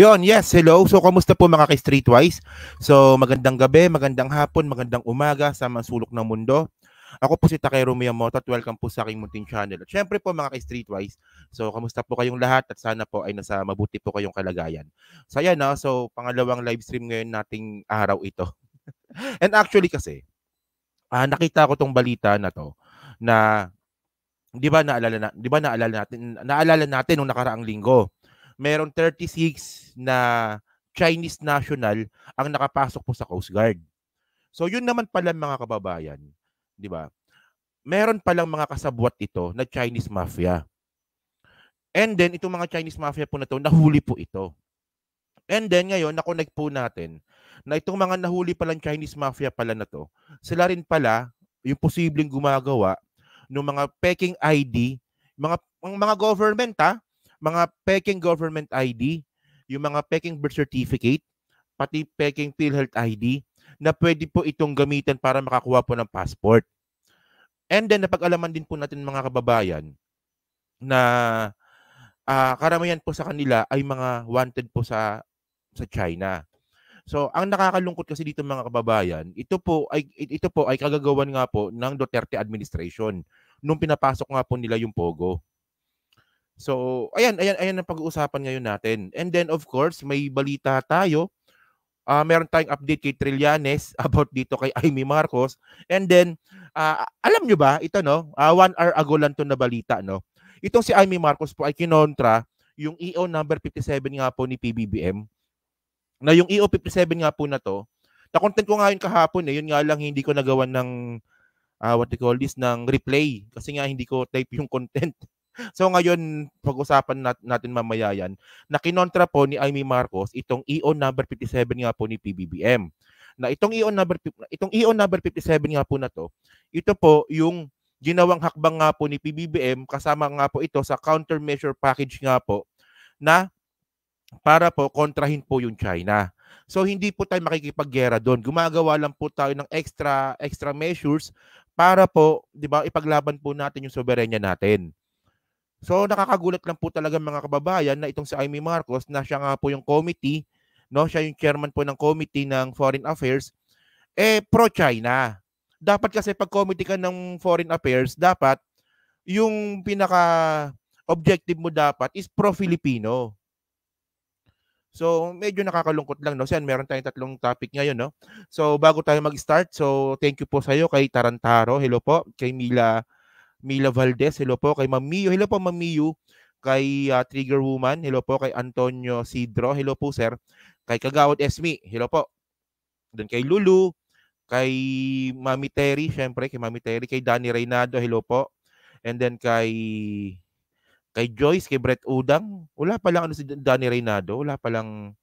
Yon, yes, hello. So, kamusta po mga ka-streetwise? So, magandang gabi, magandang hapon, magandang umaga sa mga sulok ng mundo. Ako po si Takero Miyamoto at welcome po sa aking Munting Channel. At syempre po mga ka-streetwise, so kamusta po kayong lahat at sana po ay nasa mabuti po kayong kalagayan. So, ayan na. Ah, so, pangalawang live stream ngayon nating araw ito. And actually kasi, uh, nakita ko tong balita na to na 'di ba naalala na, 'di ba naalala natin naalala natin nung nakaraang linggo meron 36 na Chinese national ang nakapasok po sa Coast Guard. So yun naman pala mga kababayan, 'di ba? Meron palang mga kasabwat ito na Chinese mafia. And then itong mga Chinese mafia po na to, nahuli po ito. And then ngayon, na-connect po natin na itong mga nahuli palang Chinese mafia pala na to, sila rin pala yung posibleng gumagawa ng mga peking ID, mga mga government ha, ah mga peking government ID, yung mga peking birth certificate, pati peking PhilHealth ID na pwede po itong gamitan para makakuha po ng passport. And then napag-alaman din po natin mga kababayan na uh, karamihan po sa kanila ay mga wanted po sa sa China. So, ang nakakalungkot kasi dito mga kababayan, ito po ay ito po ay kagagawan nga po ng Duterte administration nung pinapasok nga po nila yung Pogo. So, ayan, ayan, ayan ang pag-uusapan ngayon natin. And then, of course, may balita tayo. Uh, meron tayong update kay Trillanes about dito kay Amy Marcos. And then, uh, alam nyo ba, ito no, uh, one hour ago lang to na balita, no? Itong si Amy Marcos po ay kinontra yung EO number 57 nga po ni PBBM. Na yung EO 57 nga po na to, na-content ko ngayon kahapon eh, yun nga lang hindi ko nagawa ng uh, what they call this, ng replay. Kasi nga hindi ko type yung content. So ngayon, pag-usapan natin mamaya yan, na kinontra po ni Amy Marcos itong EO number 57 nga po ni PBBM. Na itong EO number itong EO number 57 nga po na to, ito po yung ginawang hakbang nga po ni PBBM kasama nga po ito sa countermeasure package nga po na para po kontrahin po yung China. So hindi po tayo makikipaggera doon. Gumagawa lang po tayo ng extra extra measures para po, 'di ba, ipaglaban po natin yung soberenya natin. So nakakagulat lang po talaga mga kababayan na itong si Amy Marcos na siya nga po yung committee, no? Siya yung chairman po ng committee ng Foreign Affairs eh pro-China. Dapat kasi pag committee ka ng Foreign Affairs, dapat yung pinaka objective mo dapat is pro-Filipino. So, medyo nakakalungkot lang, no? Sen, meron tayong tatlong topic ngayon, no? So, bago tayo mag-start, so, thank you po sa'yo kay Tarantaro. Hello po. Kay Mila Mila Valdez. Hello po kay Ma'am Hello po Ma'am Kay uh, Trigger Woman. Hello po kay Antonio Sidro. Hello po sir. Kay Kagawad Esmi. Hello po. Doon kay Lulu. Kay Mami Terry. Siyempre kay Mami Terry. Kay Danny Reynado. Hello po. And then kay kay Joyce, kay Brett Udang. Wala pa lang ano si Danny Reynado. Wala pa lang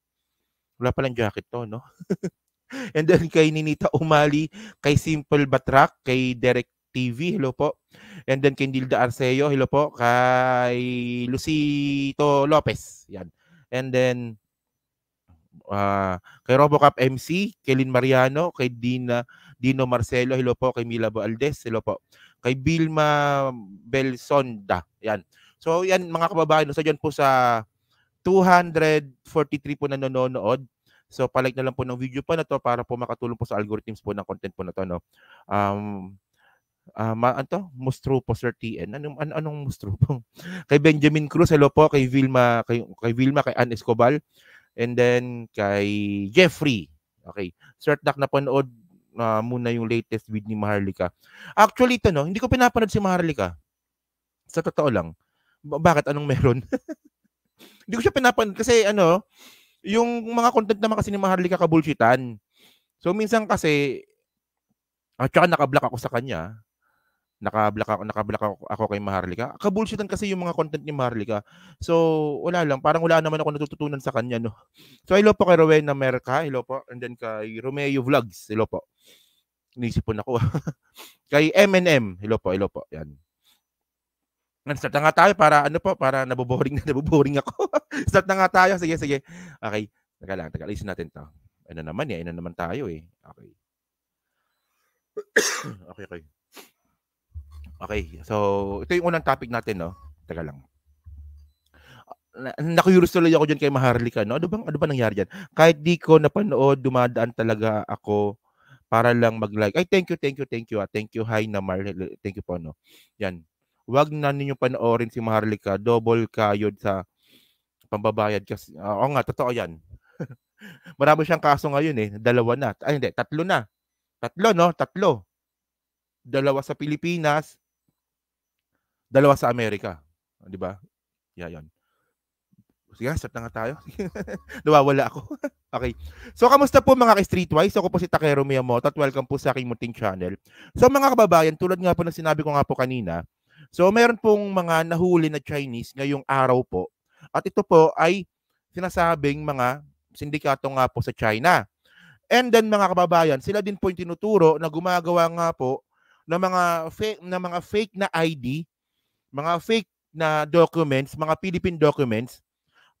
wala pa lang jacket to, no? And then kay Ninita Umali, kay Simple Batrak, kay Derek TV, hello po. And then kay Dilda Arceo, hello po. Kay Lucito Lopez, yan. And then, uh, kay Robocop MC, kay Lin Mariano, kay Dina, Dino Marcelo, hello po. Kay Mila Valdez, hello po. Kay Bilma Belsonda, yan. So, yan mga kababayan, so dyan po sa 243 po na nanonood. So, palike na lang po ng video po na to para po makatulong po sa algorithms po ng content po na to. No? Um, uh, ma, ano Mustrupo Sir TN. Anong an, anong Mustrupo? kay Benjamin Cruz, hello po kay Vilma, kay kay Vilma, kay Anne Escobar and then kay Jeffrey. Okay. Sir Dak napanood uh, muna yung latest with ni Maharlika. Actually ito no, hindi ko pinapanood si Maharlika. Sa totoo lang. Ba- bakit anong meron? hindi ko siya pinapanood kasi ano, yung mga content naman kasi ni Maharlika kabulshitan. So minsan kasi at ah, saka nakablock ako sa kanya naka-block ako, naka-block ako, kay Maharlika. Kabullshitan kasi yung mga content ni Maharlika. So, wala lang. Parang wala naman ako natututunan sa kanya, no? So, hello po kay Rowena Merca. Hello po. And then kay Romeo Vlogs. Hello po. Inisip po na ko. kay M&M. Hello po. Hello po. Yan. Start na nga tayo para ano po, para naboboring na naboboring ako. Start na nga tayo. Sige, sige. Okay. Taga lang, taga. Listen natin to. Ano naman eh. Ano naman tayo eh. Okay. okay, okay. Okay, so ito yung unang topic natin, no? Teka lang. Ah, na, nakuyuris tuloy ako dyan kay Maharlika, no? Ano bang, ano ba nangyari dyan? Kahit di ko napanood, dumadaan talaga ako para lang mag-like. Ay, thank you, thank you, thank you. Ah. Thank you, hi na Mar. Thank you po, no? Yan. Huwag na ninyo panoorin si Maharlika. Double kayod sa pambabayad kasi. Uh, oo nga, totoo yan. Marami siyang kaso ngayon eh. Dalawa na. Ay, hindi. Tatlo na. Tatlo, no? Tatlo. Dalawa sa Pilipinas, Dalawa sa Amerika. Di ba? Yeah, yun. Sige, start na nga tayo. Nawawala ako. okay. So, kamusta po mga ka-streetwise? Ako po si Takero Miyamoto at welcome po sa aking munting channel. So, mga kababayan, tulad nga po na sinabi ko nga po kanina, so, meron pong mga nahuli na Chinese ngayong araw po. At ito po ay sinasabing mga sindikato nga po sa China. And then, mga kababayan, sila din po yung tinuturo na gumagawa nga po ng mga fake, ng mga fake na ID mga fake na documents, mga Philippine documents,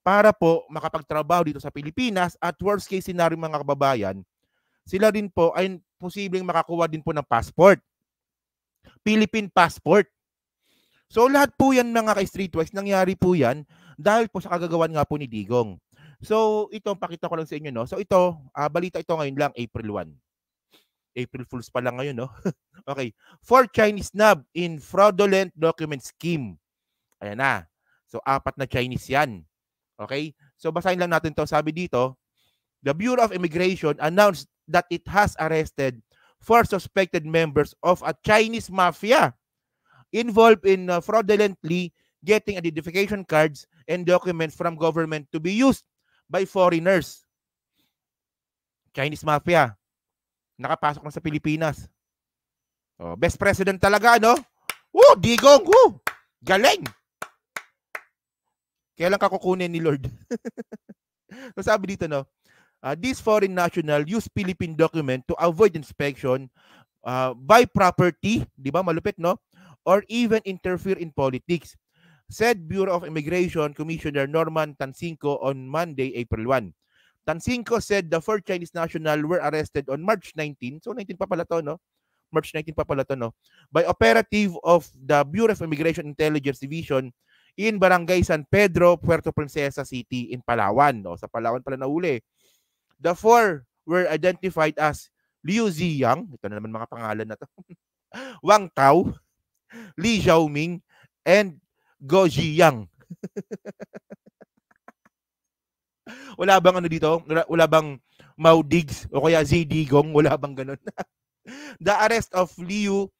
para po makapagtrabaho dito sa Pilipinas at worst case scenario mga kababayan, sila rin po ay posibleng makakuha din po ng passport. Philippine passport. So lahat po yan mga ka-streetwise, nangyari po yan dahil po sa kagagawan nga po ni Digong. So ito, pakita ko lang sa inyo. No? So ito, uh, balita ito ngayon lang, April 1. April Fools pa lang ngayon, no? okay. For Chinese snub in fraudulent document scheme. Ayan na. So, apat na Chinese yan. Okay? So, basahin lang natin to. Sabi dito, the Bureau of Immigration announced that it has arrested four suspected members of a Chinese mafia involved in uh, fraudulently getting identification cards and documents from government to be used by foreigners. Chinese mafia nakapasok na sa Pilipinas. Oh, best president talaga, no? Woo, Digong, woo! Galing! Kailan ka kukunin ni Lord? sabi dito, no? Uh, this foreign national use Philippine document to avoid inspection uh, by property, di ba malupit no? Or even interfere in politics. Said Bureau of Immigration Commissioner Norman Tansinko on Monday, April 1. Tansinko said the four Chinese national were arrested on March 19. So 19 pa pala to, no? March 19 pa pala to, no? By operative of the Bureau of Immigration Intelligence Division in Barangay San Pedro, Puerto Princesa City in Palawan. No? Sa Palawan pala nahuli. The four were identified as Liu Ziyang, ito na naman mga pangalan na to, Wang Tao, Li Xiaoming, and Go Ziyang. wala bang ano dito? Wala, wala bang Mau Diggs o kaya Z Digong? Wala bang ganun? The arrest of Liu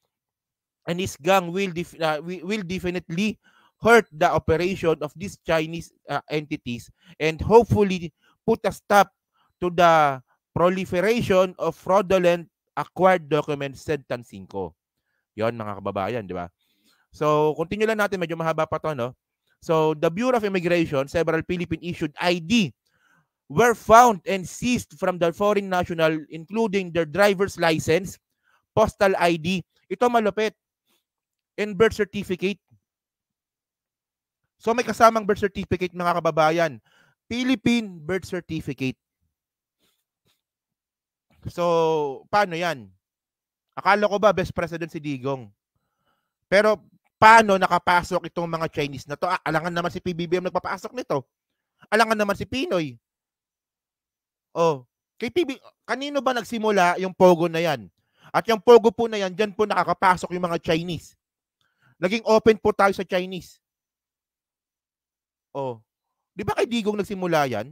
and his gang will def- uh, will definitely hurt the operation of these Chinese uh, entities and hopefully put a stop to the proliferation of fraudulent acquired documents said Tansinko. Yon mga kababayan, di ba? So, continue lang natin. Medyo mahaba pa to, no? So, the Bureau of Immigration, several Philippine issued ID were found and seized from the foreign national including their driver's license, postal ID, ito malupit, and birth certificate. So may kasamang birth certificate mga kababayan. Philippine birth certificate. So, paano yan? Akala ko ba best president si Digong? Pero paano nakapasok itong mga Chinese na to? Ah, alangan naman si PBBM nagpapasok nito. Alangan naman si Pinoy. Oh, kay PB, kanino ba nagsimula yung Pogo na yan? At yung Pogo po na yan, dyan po nakakapasok yung mga Chinese. Naging open po tayo sa Chinese. Oh. Di ba kay Digong nagsimula yan?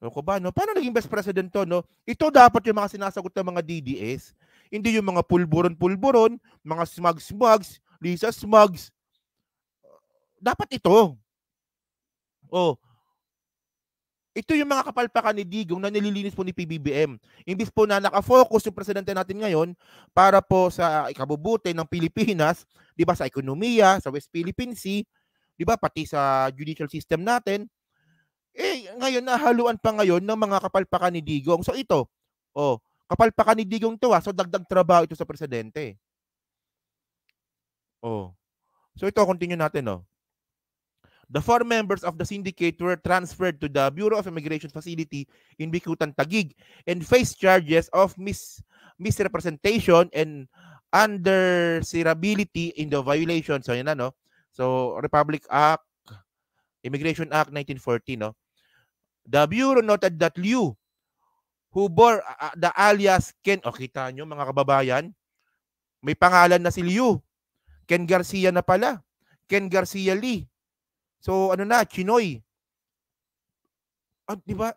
Ano ko ba, no? Paano naging best president to, no? Ito dapat yung mga sinasagot ng mga DDS. Hindi yung mga pulburon-pulburon, mga smug-smugs, Lisa Smugs. Dapat ito. Oh, ito yung mga kapalpakan ni Digong na nililinis po ni PBBM. Imbis po na nakafocus yung presidente natin ngayon para po sa ikabubuti ng Pilipinas, 'di ba sa ekonomiya, sa West Philippine Sea, 'di ba pati sa judicial system natin. Eh ngayon nahaluan pa ngayon ng mga kapalpakan ni Digong. So ito, oh, kapalpakan ni Digong to ha, ah. so dagdag trabaho ito sa presidente. Oh. So ito continue natin oh. The four members of the syndicate were transferred to the Bureau of Immigration Facility in Bicutan, Tagig and faced charges of mis misrepresentation and undersirability in the violation. So, yun na, no? So, Republic Act, Immigration Act 1940, no? The Bureau noted that Liu, who bore uh, the alias Ken, o oh, kita nyo mga kababayan, may pangalan na si Liu. Ken Garcia na pala. Ken Garcia Lee. So ano na, Chinoy. At ah, di ba?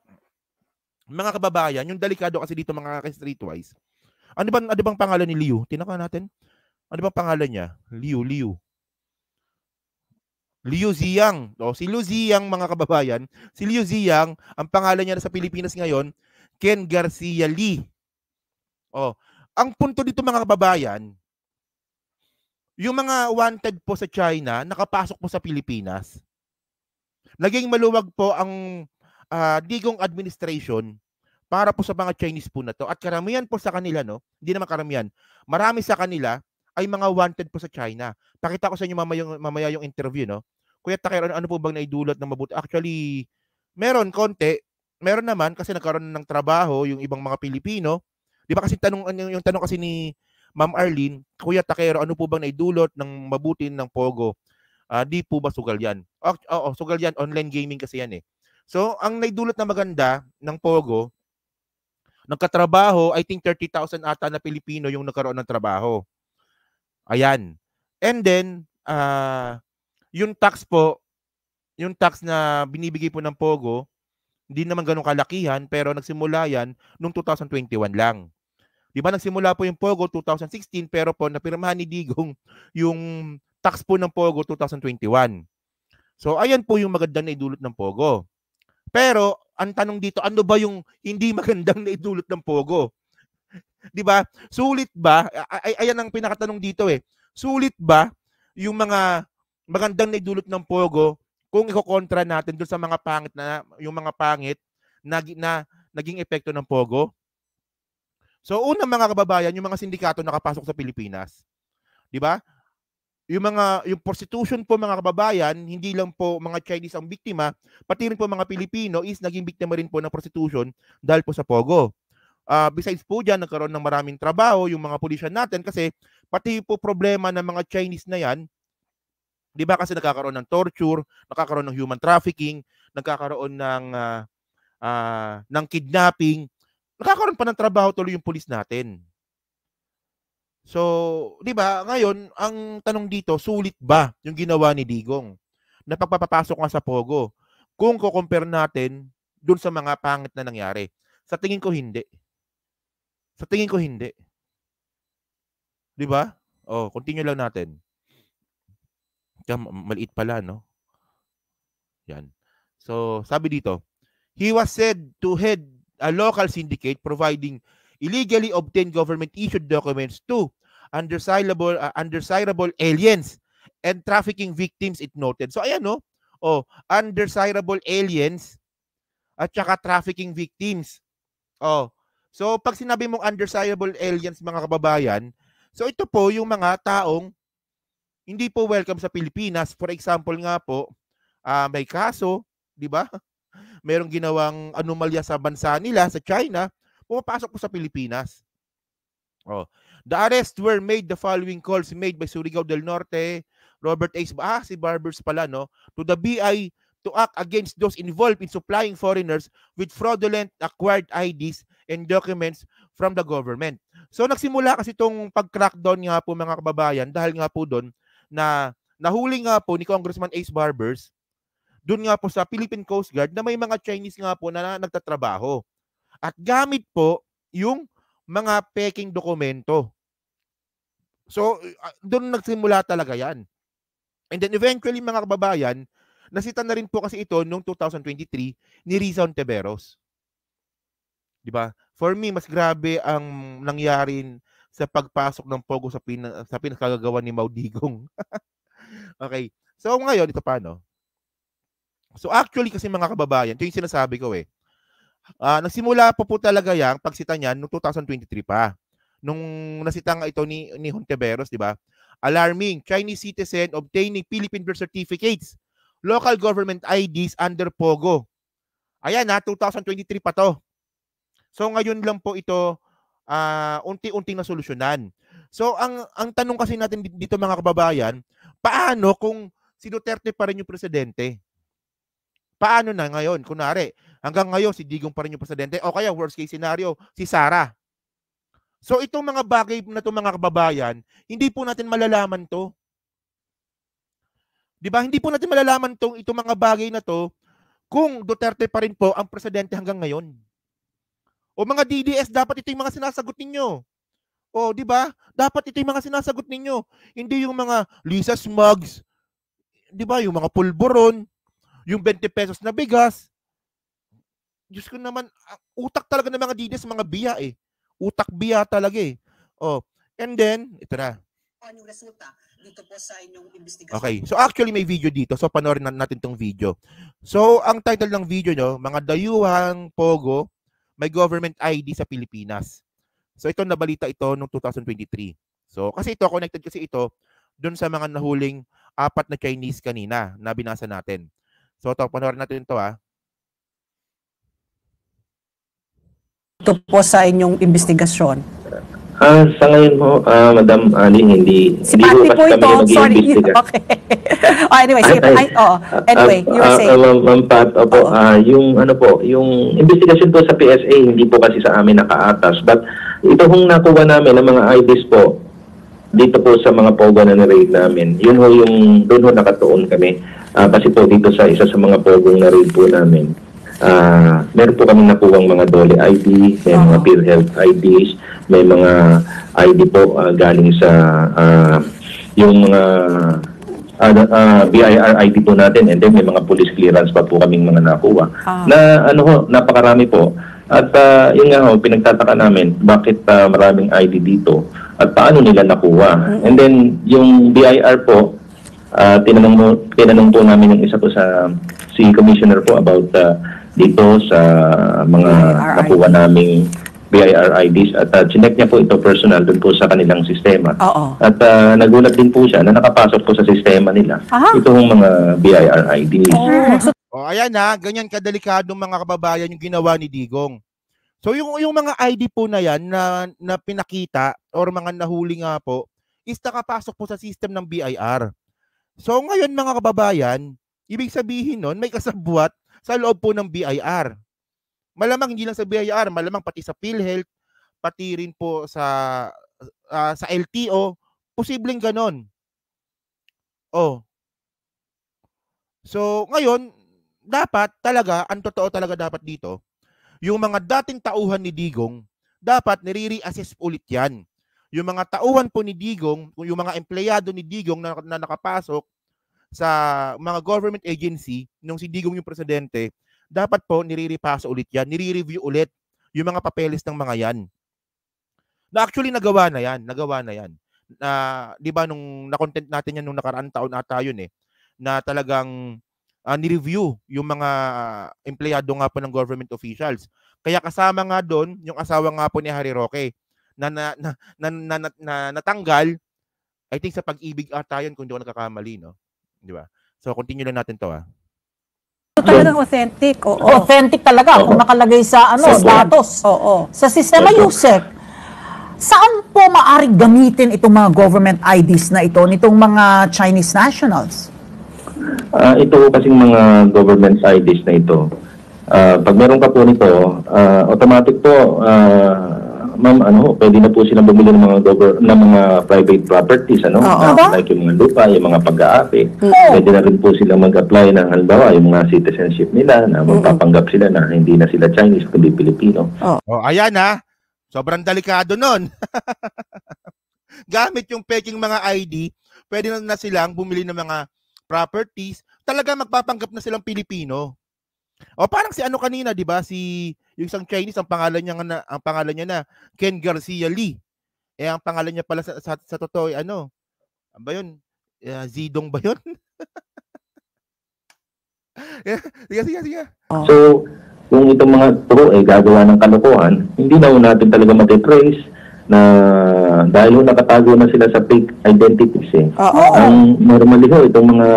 Mga kababayan, yung delikado kasi dito mga ka-streetwise. Ano ba ano bang pangalan ni Liu? Tinaka natin. Ano bang pangalan niya? Liu, Liu. Liu Ziyang. O, oh, si Liu Ziyang, mga kababayan. Si Liu Ziyang, ang pangalan niya sa Pilipinas ngayon, Ken Garcia Lee. O, oh, ang punto dito mga kababayan, yung mga wanted po sa China, nakapasok po sa Pilipinas. Naging maluwag po ang uh, digong administration para po sa mga Chinese po na to. At karamihan po sa kanila, no? Hindi naman karamihan. Marami sa kanila ay mga wanted po sa China. Pakita ko sa inyo mamaya yung, mamaya yung interview, no? Kuya Takir, ano, ano po bang naidulot ng mabuti? Actually, meron konti. Meron naman kasi nagkaroon ng trabaho yung ibang mga Pilipino. Di ba kasi tanong, yung, ano, yung tanong kasi ni Ma'am Arlene, Kuya Takero, ano po bang naidulot ng mabuti ng Pogo Uh, di po ba sugal yan? Ah, oo, oh, oh, sugal yan. Online gaming kasi yan eh. So, ang naidulot na maganda ng Pogo, ng katrabaho, I think 30,000 ata na Pilipino yung nagkaroon ng trabaho. Ayan. And then, uh, yung tax po, yung tax na binibigay po ng Pogo, hindi naman ganun kalakihan, pero nagsimula yan noong 2021 lang. Di ba nagsimula po yung Pogo 2016 pero po napirmahan ni Digong yung tax po ng Pogo 2021. So ayan po yung magandang na idulot ng Pogo. Pero ang tanong dito, ano ba yung hindi magandang na idulot ng Pogo? 'Di ba? Sulit ba? Ay ayan ang pinakatanong dito eh. Sulit ba yung mga magandang na idulot ng Pogo kung iko-kontra natin doon sa mga pangit na yung mga pangit na, na naging epekto ng Pogo? So una mga kababayan, yung mga sindikato nakapasok sa Pilipinas. 'Di ba? yung mga yung prostitution po mga kababayan, hindi lang po mga Chinese ang biktima, pati rin po mga Pilipino is naging biktima rin po ng prostitution dahil po sa Pogo. Uh, besides po dyan, nagkaroon ng maraming trabaho yung mga pulisya natin kasi pati po problema ng mga Chinese na yan, di ba kasi nagkakaroon ng torture, nagkakaroon ng human trafficking, nagkakaroon ng uh, uh, ng kidnapping, nagkakaroon pa ng trabaho tuloy yung pulis natin. So, 'di ba? Ngayon, ang tanong dito, sulit ba 'yung ginawa ni Digong na pagpapapasok nga sa Pogo? Kung ko-compare natin doon sa mga pangit na nangyari. Sa tingin ko hindi. Sa tingin ko hindi. 'Di ba? Oh, continue lang natin. Kaya maliit pala, no? Yan. So, sabi dito, he was said to head a local syndicate providing illegally obtained government-issued documents. Two, undesirable, uh, undesirable aliens and trafficking victims, it noted. So, ayan, no? Oh, undesirable aliens at saka trafficking victims. Oh, so pag sinabi mong undesirable aliens, mga kababayan, so ito po yung mga taong hindi po welcome sa Pilipinas. For example nga po, uh, may kaso, di ba? Merong ginawang anomalya sa bansa nila, sa China pumapasok po sa Pilipinas. Oh. The arrest were made the following calls made by Surigao del Norte, Robert Ace, ah, si Barbers pala, no? To the BI to act against those involved in supplying foreigners with fraudulent acquired IDs and documents from the government. So nagsimula kasi itong pag-crackdown nga po mga kababayan dahil nga po doon na nahuli nga po ni Congressman Ace Barbers doon nga po sa Philippine Coast Guard na may mga Chinese nga po na nagtatrabaho. At gamit po yung mga peking dokumento. So, doon nagsimula talaga yan. And then eventually, mga kababayan, nasita na rin po kasi ito noong 2023 ni Rizal Teberos. 'Di ba? For me, mas grabe ang nangyari sa pagpasok ng Pogo sa pina, sa pinakagagawa ni Maudigong. okay. So ngayon, ito paano? So actually kasi mga kababayan, ito yung sinasabi ko eh. Uh, nagsimula po po talaga yang pagsita niyan, noong 2023 pa. Nung nasita nga ito ni, ni Honteveros, di ba? Alarming, Chinese citizen obtaining Philippine birth certificates, local government IDs under POGO. Ayan na, 2023 pa to. So ngayon lang po ito uh, unti-unting nasolusyonan. So ang ang tanong kasi natin dito mga kababayan, paano kung si Duterte pa rin yung presidente? Paano na ngayon? Kunari, Hanggang ngayon, si Digong pa rin yung presidente. O kaya, worst case scenario, si Sara. So itong mga bagay na itong mga kababayan, hindi po natin malalaman to. Di ba? Hindi po natin malalaman tong itong mga bagay na to kung Duterte pa rin po ang presidente hanggang ngayon. O mga DDS, dapat ito yung mga sinasagot ninyo. O, di ba? Dapat ito yung mga sinasagot ninyo. Hindi yung mga Lisa Smugs, di ba? Yung mga pulboron, yung 20 pesos na bigas, Diyos ko naman, ah, utak talaga ng mga Adidas, mga biya eh. Utak biya talaga eh. Oh, and then, ito na. Ano resulta dito po sa inyong investigasyon? Okay, so actually may video dito. So panoorin natin tong video. So, ang title ng video nyo, mga dayuhang pogo, may government ID sa Pilipinas. So, ito nabalita ito noong 2023. So, kasi ito, connected kasi ito doon sa mga nahuling apat na Chinese kanina na binasa natin. So, ito, panoorin natin ito ah. ito po sa inyong investigasyon? Ah, sa ngayon po, ah, Madam Aling, hindi, Si hindi Patty po ito, sorry. mag-iimbestiga. Okay. oh, anyway, sige. Ah, ah, Ay, oh, Anyway, you were saying. Ma'am, Ma'am Pat, opo, Oo. ah, yung ano po, yung investigation po sa PSA, hindi po kasi sa amin nakaatas. But ito hong nakuha namin ng mga IDs po, dito po sa mga pogo na na-raid namin, yun ho yung, doon ho nakatuon kami. Ah, kasi po dito sa isa sa mga pogo na raid po namin. Uh, meron po kami nakuha mga Dole ID, may mga PhilHealth IDs, may mga ID po uh, galing sa uh, yung mga uh, uh, BIR ID po natin and then may mga police clearance pa po kaming mga nakuha. Ah. Na ano ho, napakarami po. At uh, yun nga ho, pinagtataka namin bakit uh, maraming ID dito at paano nila nakuha. And then yung BIR po, uh, tinanong, mo, tinanong po namin yung isa po sa si Commissioner po about uh, dito sa mga nakuha naming BIRIDs at uh, chinek niya po ito personal dun po sa kanilang sistema. Oo. At uh, nagulat din po siya na nakapasok po sa sistema nila Aha. itong mga BIRIDs. Oh. So, oh, ayan ha, ganyan kadelikado mga kababayan yung ginawa ni Digong. So yung yung mga ID po na yan na, na pinakita or mga nahuli nga po is nakapasok po sa system ng BIR. So ngayon mga kababayan, ibig sabihin nun may kasabwat sa loob po ng BIR. Malamang hindi lang sa BIR, malamang pati sa PhilHealth, pati rin po sa uh, sa LTO, posibleng ganon. Oh. So, ngayon, dapat talaga, ang totoo talaga dapat dito, yung mga dating tauhan ni Digong, dapat nire-reassess ulit yan. Yung mga tauhan po ni Digong, yung mga empleyado ni Digong na, na nakapasok, sa mga government agency nung si Digong yung presidente, dapat po nireripasa ulit yan, nire-review ulit yung mga papeles ng mga yan. Na actually nagawa na yan, nagawa na yan. Na uh, 'di ba nung na-content natin yan nung nakaraang taon ata yun eh na talagang uh, ni-review yung mga empleyado nga po ng government officials. Kaya kasama nga doon yung asawa nga po ni Harry Roque na na na, na, na, na, na natanggal I think sa pag-ibig ata yun kung di ako nagkakamali no. Di ba? So, continue lang natin to ah. Ito talagang authentic, oo. Authentic talaga kung nakalagay sa ano, sa status. Oo. Sa sistema USEC. Saan po maaring gamitin itong mga government IDs na ito nitong mga Chinese nationals? Uh, ito po kasing mga government IDs na ito. Uh, pag meron ka po nito, uh, automatic po uh, ma'am, ano, pwede na po silang bumili ng mga gover ng mga private properties, ano? Oo. Na, Diba? Like yung mga lupa, yung mga pag-aapi. Mm. Pwede na rin po sila mag-apply ng halimbawa yung mga citizenship nila na magpapanggap sila na hindi na sila Chinese kundi Pilipino. Oh, ayan ha. Sobrang delikado nun. Gamit yung peking mga ID, pwede na, na silang bumili ng mga properties. Talaga magpapanggap na silang Pilipino. O oh, parang si ano kanina, 'di ba? Si yung isang Chinese ang pangalan niya na ang pangalan niya na Ken Garcia Lee. Eh ang pangalan niya pala sa sa, sa totoo ay ano? Ano ba 'yun? Uh, Zidong ba 'yun? yeah, sige, sige, sige. Ah. So, kung itong mga turo ay eh, gagawa ng kalokohan, hindi na natin talaga matitrace na dahil nakatago na sila sa fake identities eh. Uh-oh. Ah, ang normally ho, itong mga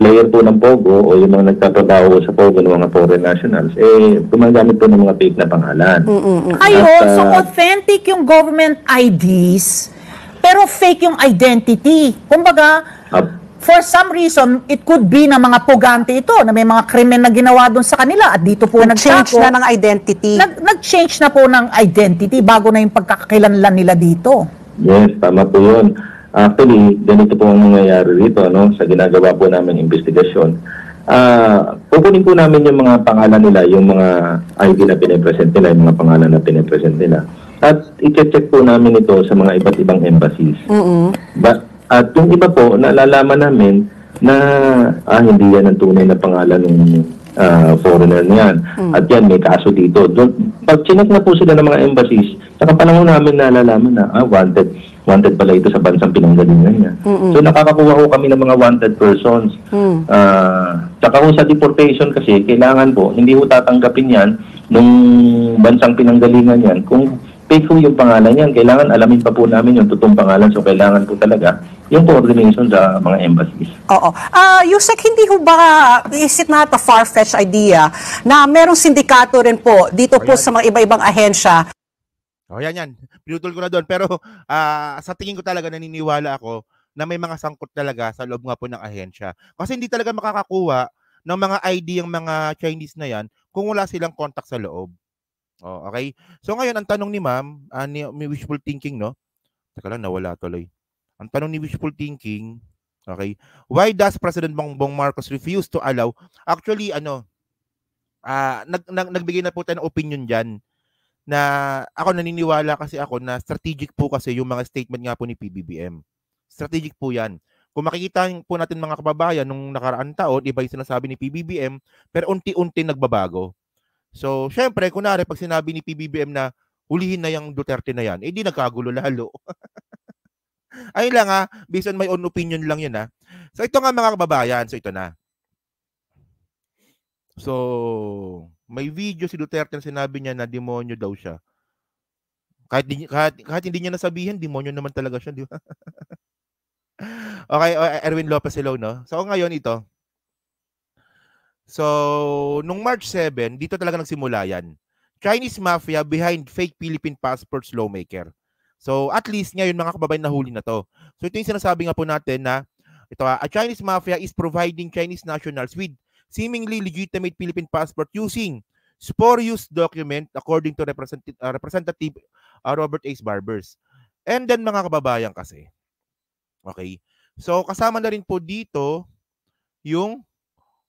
layer po ng Pogo o yung mga nagtatrabaho sa Pogo ng mga foreign nationals, eh, gumagamit po ng mga fake na pangalan. Mm-mm. Ayun, so ah, authentic yung government IDs, pero fake yung identity. Kumbaga, Up. for some reason, it could be na mga pugante ito, na may mga krimen na ginawa doon sa kanila at dito po nag-change nagtago. na ng identity. Nag- nag-change na po ng identity bago na yung pagkakakilanlan nila dito. Yes, tama po yun. Actually, ganito po ang mangyayari dito no, sa ginagawa po namin investigasyon. Uh, ah, pupunin po namin yung mga pangalan nila, yung mga ID na pinapresent nila, yung mga pangalan na pinapresent nila. At i-check po namin ito sa mga iba't ibang embassies. Mm-hmm. But, at yung iba po, nalalaman namin na ah, hindi yan ang tunay na pangalan ng uh, foreigner niyan. yan. Mm. At yan, may kaso dito. Doon, pag chinek na po sila ng mga embassies, sa kapanahon namin nalalaman na, ah, wanted wanted pala ito sa bansang pinanggalingan niya. Mm-mm. So nakakakuha ho kami ng mga wanted persons. Mm. Uh, sa deportation kasi, kailangan po, hindi ho tatanggapin yan nung bansang pinanggalingan yan. Kung fake yung pangalan yan, kailangan alamin pa po namin yung totoong pangalan. So kailangan po talaga yung coordination sa mga embassies. Oo. Uh, Yusek, hindi ho ba, is it not a far-fetched idea na merong sindikato rin po dito po sa mga iba-ibang ahensya o oh, yan yan, pinutol ko na doon. Pero uh, sa tingin ko talaga naniniwala ako na may mga sangkot talaga sa loob nga po ng ahensya. Kasi hindi talaga makakakuha ng mga ID yung mga Chinese na yan kung wala silang contact sa loob. Oh, okay? So ngayon, ang tanong ni ma'am, uh, ni, may wishful thinking, no? Teka lang, nawala tuloy. Ang tanong ni wishful thinking, okay, why does President Bongbong Marcos refuse to allow? Actually, ano, uh, nag, nag, nagbigay na po tayo ng opinion dyan na ako naniniwala kasi ako na strategic po kasi yung mga statement nga po ni PBBM. Strategic po yan. Kung makikita po natin mga kababayan nung nakaraang taon, iba yung sinasabi ni PBBM, pero unti-unti nagbabago. So, syempre, kunwari, pag sinabi ni PBBM na hulihin na yung Duterte na yan, eh di nagkagulo lalo. Ayun lang ha, bisan may own opinion lang yun ha. So, ito nga mga kababayan, so ito na. So, may video si Duterte na sinabi niya na demonyo daw siya. Kahit, di, kahit, kahit hindi niya nasabihin, demonyo naman talaga siya, di ba? okay, e-, Erwin Lopez, hello, no? So, ngayon ito. So, nung March 7, dito talaga nagsimula yan. Chinese mafia behind fake Philippine passports lawmaker. So, at least ngayon mga kababayan nahuli na to. So, ito yung sinasabi nga po natin na ito, ah, a Chinese mafia is providing Chinese nationals with seemingly legitimate Philippine passport using spurious document according to representative, uh, representative uh, Robert H. Barbers. And then mga kababayan kasi. Okay. So kasama na rin po dito yung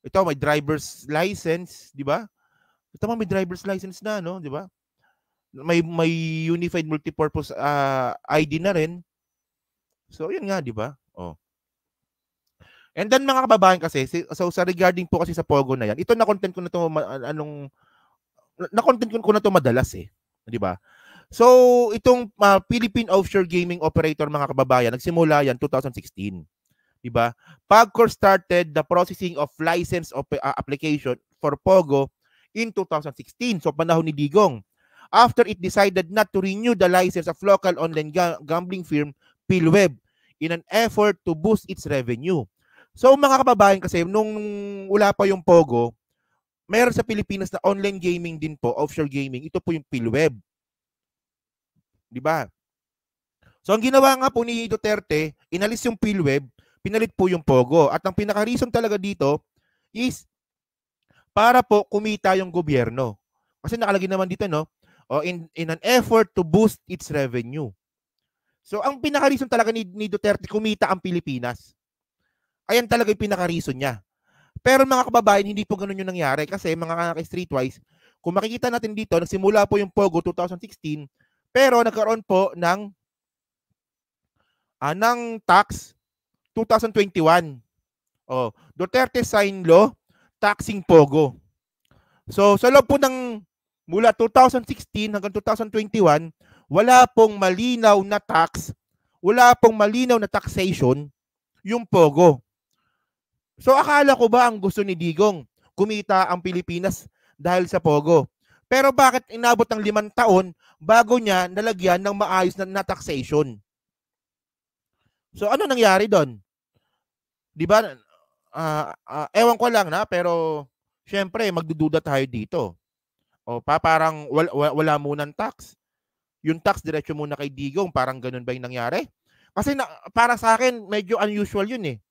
ito may driver's license, di ba? Ito may driver's license na no, di ba? May may unified multipurpose uh, ah, ID na rin. So yun nga, di ba? Oh. And then mga kababayan kasi, so sa regarding po kasi sa Pogo na yan, ito na content ko na to anong na content ko na to madalas eh, 'di ba? So, itong uh, Philippine Offshore Gaming Operator mga kababayan, nagsimula yan 2016. 'Di ba? Pagcor started the processing of license of, uh, application for Pogo in 2016, so panahon ni Digong. After it decided not to renew the license of local online gambling firm Pilweb in an effort to boost its revenue. So mga kababayan kasi, nung wala pa yung Pogo, meron sa Pilipinas na online gaming din po, offshore gaming. Ito po yung PhilWeb. Di ba? So ang ginawa nga po ni Duterte, inalis yung PhilWeb, pinalit po yung Pogo. At ang pinaka-reason talaga dito is para po kumita yung gobyerno. Kasi nakalagay naman dito, no? Oh, in, in an effort to boost its revenue. So ang pinaka-reason talaga ni, ni Duterte kumita ang Pilipinas. Ayan talaga yung pinaka-reason niya. Pero mga kababayan, hindi po ganun yung nangyari kasi mga kanak streetwise, kung makikita natin dito, nagsimula po yung Pogo 2016 pero nagkaroon po ng uh, ng tax 2021. Oh, Duterte sign law taxing Pogo. So sa loob po ng mula 2016 hanggang 2021, wala pong malinaw na tax, wala pong malinaw na taxation yung Pogo. So akala ko ba ang gusto ni Digong kumita ang Pilipinas dahil sa Pogo? Pero bakit inabot ng limang taon bago niya nalagyan ng maayos na, na taxation? So ano nangyari doon? 'Di ba? Uh, uh, ewan ko lang na pero syempre magdududa tayo dito. O pa parang wala, wala muna ng tax. Yung tax diretso muna kay Digong, parang ganun ba 'yung nangyari? Kasi na, para sa akin medyo unusual 'yun eh.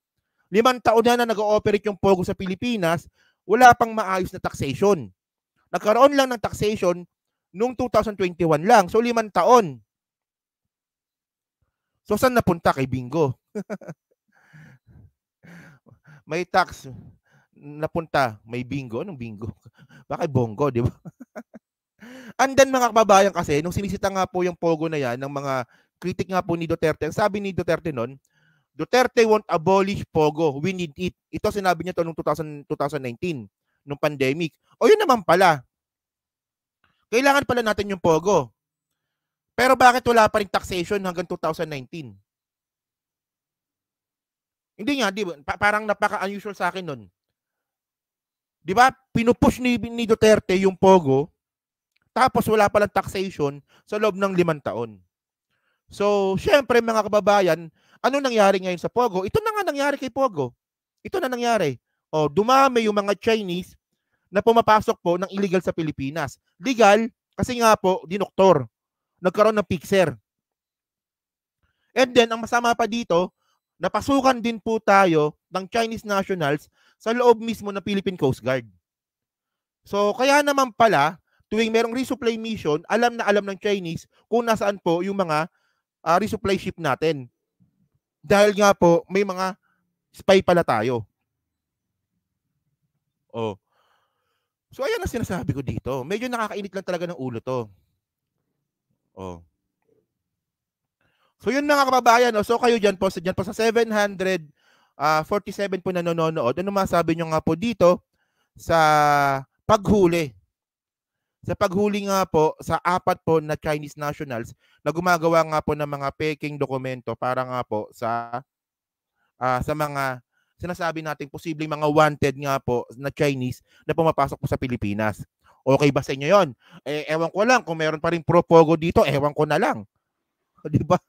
Limang taon na na nag-ooperate yung POGO sa Pilipinas, wala pang maayos na taxation. Nagkaroon lang ng taxation noong 2021 lang. So, limang taon. So, saan napunta kay Bingo? may tax napunta, may bingo. Anong bingo? Baka bongo, di ba? Andan mga kababayan kasi, nung sinisita nga po yung pogo na yan ng mga kritik nga po ni Duterte, sabi ni Duterte noon, Duterte won't abolish POGO. We need it. Ito sinabi niya to noong 2019, nung pandemic. O yun naman pala. Kailangan pala natin yung POGO. Pero bakit wala pa rin taxation hanggang 2019? Hindi nga, di ba? parang napaka-unusual sa akin nun. Di ba? Pinupush ni, ni Duterte yung POGO, tapos wala palang taxation sa loob ng limang taon. So, syempre mga kababayan, ano nangyari ngayon sa Pogo? Ito na nga nangyari kay Pogo. Ito na nangyari. O, oh, dumami yung mga Chinese na pumapasok po ng illegal sa Pilipinas. Legal, kasi nga po, dinoktor. Nagkaroon ng fixer. And then, ang masama pa dito, napasukan din po tayo ng Chinese nationals sa loob mismo ng Philippine Coast Guard. So, kaya naman pala, tuwing merong resupply mission, alam na alam ng Chinese kung nasaan po yung mga uh, resupply ship natin. Dahil nga po, may mga spy pala tayo. Oh. So ayan ang sinasabi ko dito. Medyo nakakainit lang talaga ng ulo to. Oh. So yun mga kababayan, oh. so kayo diyan po, diyan po sa 700 uh, 47 po na ah, nanonood. Ano masabi niyo nga po dito sa paghuli sa paghuli nga po sa apat po na Chinese nationals na gumagawa nga po ng mga peking dokumento para nga po sa uh, sa mga sinasabi natin posibleng mga wanted nga po na Chinese na pumapasok po sa Pilipinas. Okay ba sa inyo 'yon? Eh ewan ko lang kung meron pa rin propogo dito, ewan ko na lang. 'Di ba?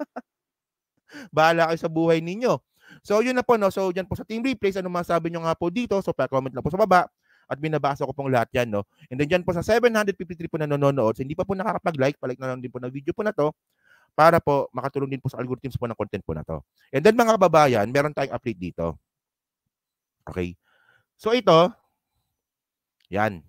Bahala kayo sa buhay ninyo. So yun na po no. So diyan po sa team replays ano masabi nyo nga po dito. So pa-comment lang po sa baba at binabasa ko pong lahat yan. No? And then dyan po sa 753 po na nanonood, so hindi pa po nakakapag-like, palike na lang din po ng video po na to para po makatulong din po sa algorithms po ng content po na to. And then mga kababayan, meron tayong update dito. Okay. So ito, yan.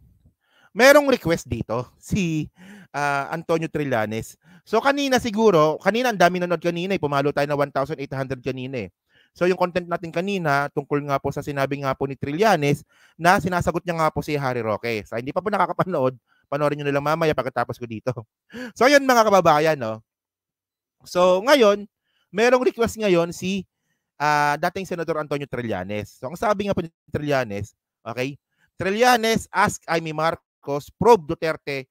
Merong request dito si uh, Antonio Trillanes. So kanina siguro, kanina ang dami nanood kanina, eh, pumalo tayo na 1,800 kanina eh. So yung content natin kanina tungkol nga po sa sinabi nga po ni Trillanes na sinasagot niya nga po si Harry Roque. so, hindi pa po nakakapanood, panoorin niyo na lang mamaya pagkatapos ko dito. So ayun mga kababayan, no. So ngayon, merong request ngayon si uh, dating Senator Antonio Trillanes. So ang sabi nga po ni Trillanes, okay? Trillanes ask Amy Marcos probe Duterte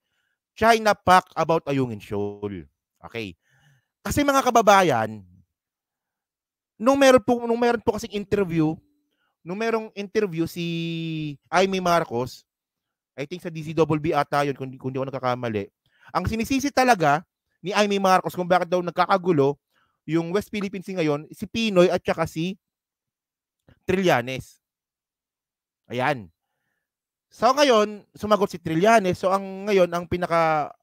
China Pact about Ayungin Shoal. Okay. Kasi mga kababayan, nung meron po nung meron po kasi interview, nung merong interview si Amy Marcos, I think sa DCWB ata yun, kung, kung di ako nagkakamali, ang sinisisi talaga ni Amy Marcos kung bakit daw nagkakagulo yung West Philippines ngayon, si Pinoy at saka si Trillanes. Ayan. So ngayon, sumagot si Trillanes. So ang ngayon, ang pinaka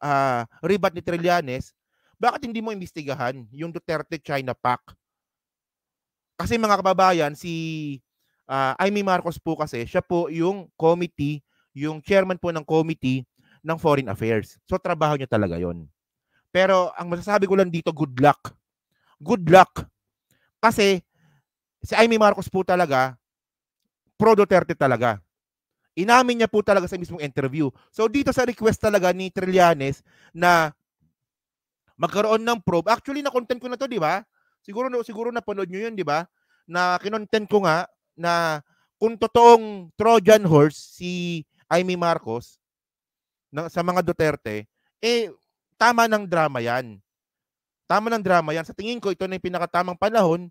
uh, ah, rebat ni Trillanes, bakit hindi mo imbestigahan yung Duterte China Pact? Kasi mga kababayan, si uh, Amy Marcos po kasi, siya po yung committee, yung chairman po ng committee ng Foreign Affairs. So trabaho niya talaga yon. Pero ang masasabi ko lang dito, good luck. Good luck. Kasi si Amy Marcos po talaga, pro Duterte talaga. Inamin niya po talaga sa mismong interview. So dito sa request talaga ni Trillanes na magkaroon ng probe. Actually, na-content ko na to, di ba? Siguro no, siguro panood niyo 'yun, 'di ba? Na kinontent ko nga na kung totoong Trojan horse si Amy Marcos na, sa mga Duterte, eh tama ng drama 'yan. Tama ng drama 'yan. Sa tingin ko ito na 'yung pinakatamang panahon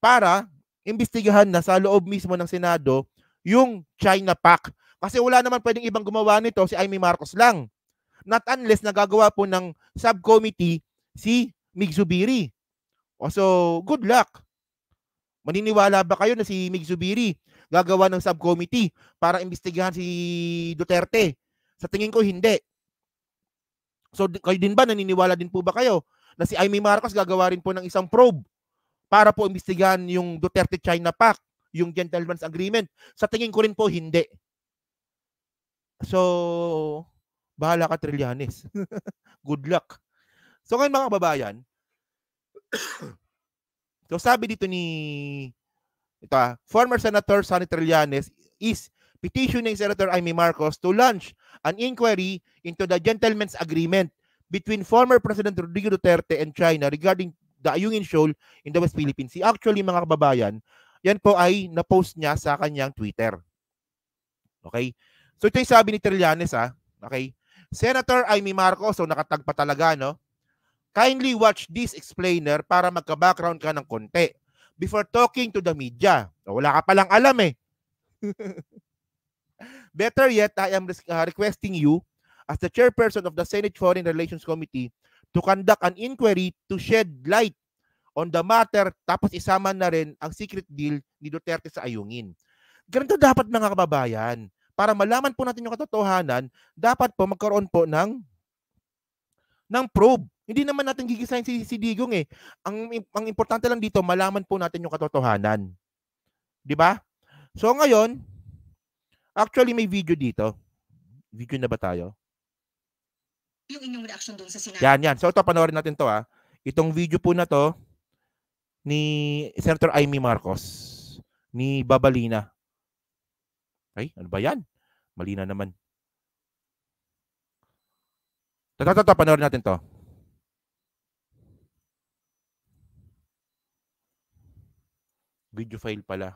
para imbestigahan na sa loob mismo ng Senado yung China Pack. Kasi wala naman pwedeng ibang gumawa nito si Amy Marcos lang. Not unless nagagawa po ng subcommittee si Migzubiri. O oh, so, good luck. Maniniwala ba kayo na si Mig Zubiri gagawa ng subcommittee para imbestigahan si Duterte? Sa tingin ko, hindi. So, kayo din ba, naniniwala din po ba kayo na si Amy Marcos gagawa rin po ng isang probe para po imbestigahan yung Duterte-China Pact, yung Gentleman's Agreement? Sa tingin ko rin po, hindi. So, bahala ka, Trillanes. good luck. So ngayon mga kababayan, so sabi dito ni ito ah, former Senator Sonny Trillanes is petitioning Senator Amy Marcos to launch an inquiry into the gentleman's agreement between former President Rodrigo Duterte and China regarding the Ayungin Shoal in the West Philippine Sea. Actually, mga kababayan, yan po ay na-post niya sa kanyang Twitter. Okay? So ito yung sabi ni Trillanes ha? Ah. Okay? Senator Amy Marcos, so nakatagpa talaga no. Kindly watch this explainer para magka-background ka ng konti before talking to the media. So, wala ka palang alam eh. Better yet, I am uh, requesting you as the chairperson of the Senate Foreign Relations Committee to conduct an inquiry to shed light on the matter tapos isama na rin ang secret deal ni Duterte sa ayungin. Ganito dapat mga kababayan. Para malaman po natin yung katotohanan, dapat po magkaroon po ng ng probe. Hindi naman natin gigisahin si, si Digong eh. Ang, ang importante lang dito, malaman po natin yung katotohanan. Di ba? So ngayon, actually may video dito. Video na ba tayo? Yung inyong reaction doon sa sinabi. Yan, yan. So ito, panoorin natin to ha. Itong video po na to ni Senator Amy Marcos ni Babalina. Ay, ano ba yan? Malina naman. Ito, ito, panoorin natin to. Video file pala.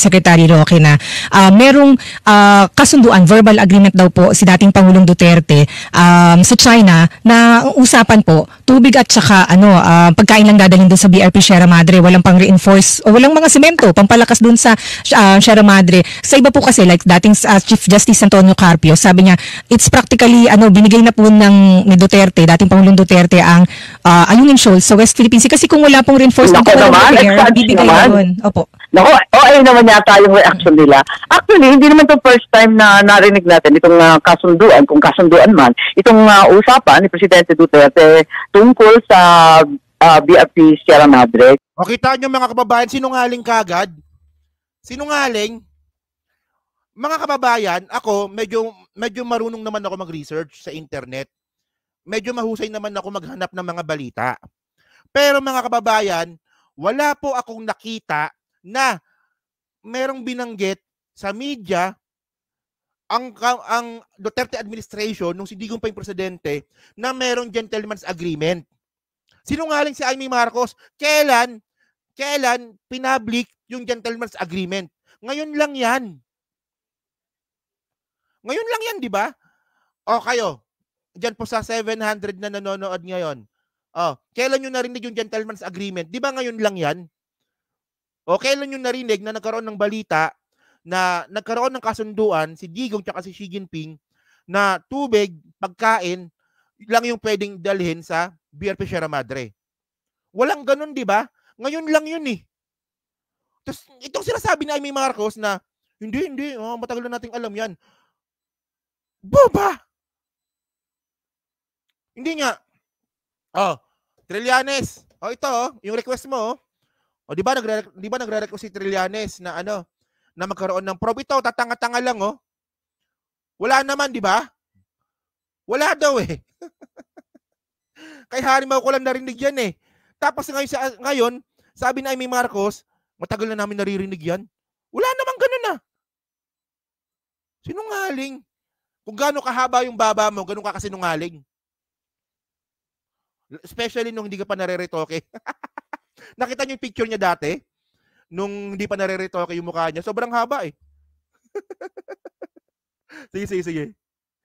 Secretary Roque na uh, merong uh, kasunduan, verbal agreement daw po si dating Pangulong Duterte um, sa China na usapan po, tubig at saka ano, uh, pagkain lang dadalhin doon sa BRP Sierra Madre, walang pang reinforce, o walang mga semento, pampalakas doon sa uh, Sierra Madre. Sa iba po kasi, like dating uh, Chief Justice Antonio Carpio, sabi niya, it's practically, ano, binigay na po ng ni Duterte, dating Pangulong Duterte, ang uh, Alungin Shoals sa West Philippines. Kasi kung wala pong reinforce ng Pangulong Duterte, bibigay na doon. Opo. Nako, OA naman yata yung reaction nila. Actually, hindi naman to first time na narinig natin itong uh, kasunduan, kung kasunduan man, itong uh, usapan ni Presidente Duterte tungkol sa uh, ah, BRP Sierra Madre. O kita nyo mga kababayan, sinungaling kagad. Sinungaling. Mga kababayan, ako medyo medyo marunong naman ako mag-research sa internet. Medyo mahusay naman ako maghanap ng mga balita. Pero mga kababayan, wala po akong nakita na merong binanggit sa media ang ang Duterte administration nung si Digong pa yung presidente na merong gentleman's agreement. Sinungaling si Amy Marcos, kailan kailan pinablik yung gentleman's agreement? Ngayon lang 'yan. Ngayon lang 'yan, di ba? O kayo, diyan po sa 700 na nanonood ngayon. Oh, kailan niyo narinig yung gentleman's agreement? Di ba ngayon lang 'yan? O kailan yung narinig na nagkaroon ng balita na nagkaroon ng kasunduan si Digong at si Xi Jinping na tubig, pagkain lang yung pwedeng dalhin sa BRP Sierra Madre. Walang ganun, di ba? Ngayon lang yun eh. Tapos itong sinasabi na Amy Marcos na hindi, hindi, oh, matagal na nating alam yan. Boba! Hindi nga. Oh, Trillanes. Oh, ito, oh, yung request mo. Oh. O di ba nagre di ba nagre-request si Trillanes na ano na magkaroon ng probe ito, tatanga-tanga lang oh. Wala naman, di ba? Wala daw eh. Kay Harimaw ko lang narinig yan eh. Tapos ngayon, sa, ngayon sabi na Amy Marcos, matagal na namin naririnig yan. Wala naman ganun na. Ah. Sinungaling. Kung gaano kahaba yung baba mo, ganun ka kasinungaling. Especially nung hindi ka pa nare-retoke. Nakita niyo yung picture niya dati? Nung hindi pa nare-retoke yung mukha niya. Sobrang haba eh. sige, sige, sige.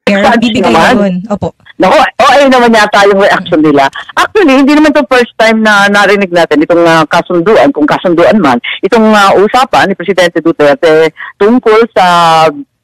Pero bibigay yun. Opo. Nako, oh, OA naman yata yung reaction nila. Actually, hindi naman itong first time na narinig natin itong uh, kasunduan, kung kasunduan man, itong uh, usapan ni Presidente Duterte tungkol sa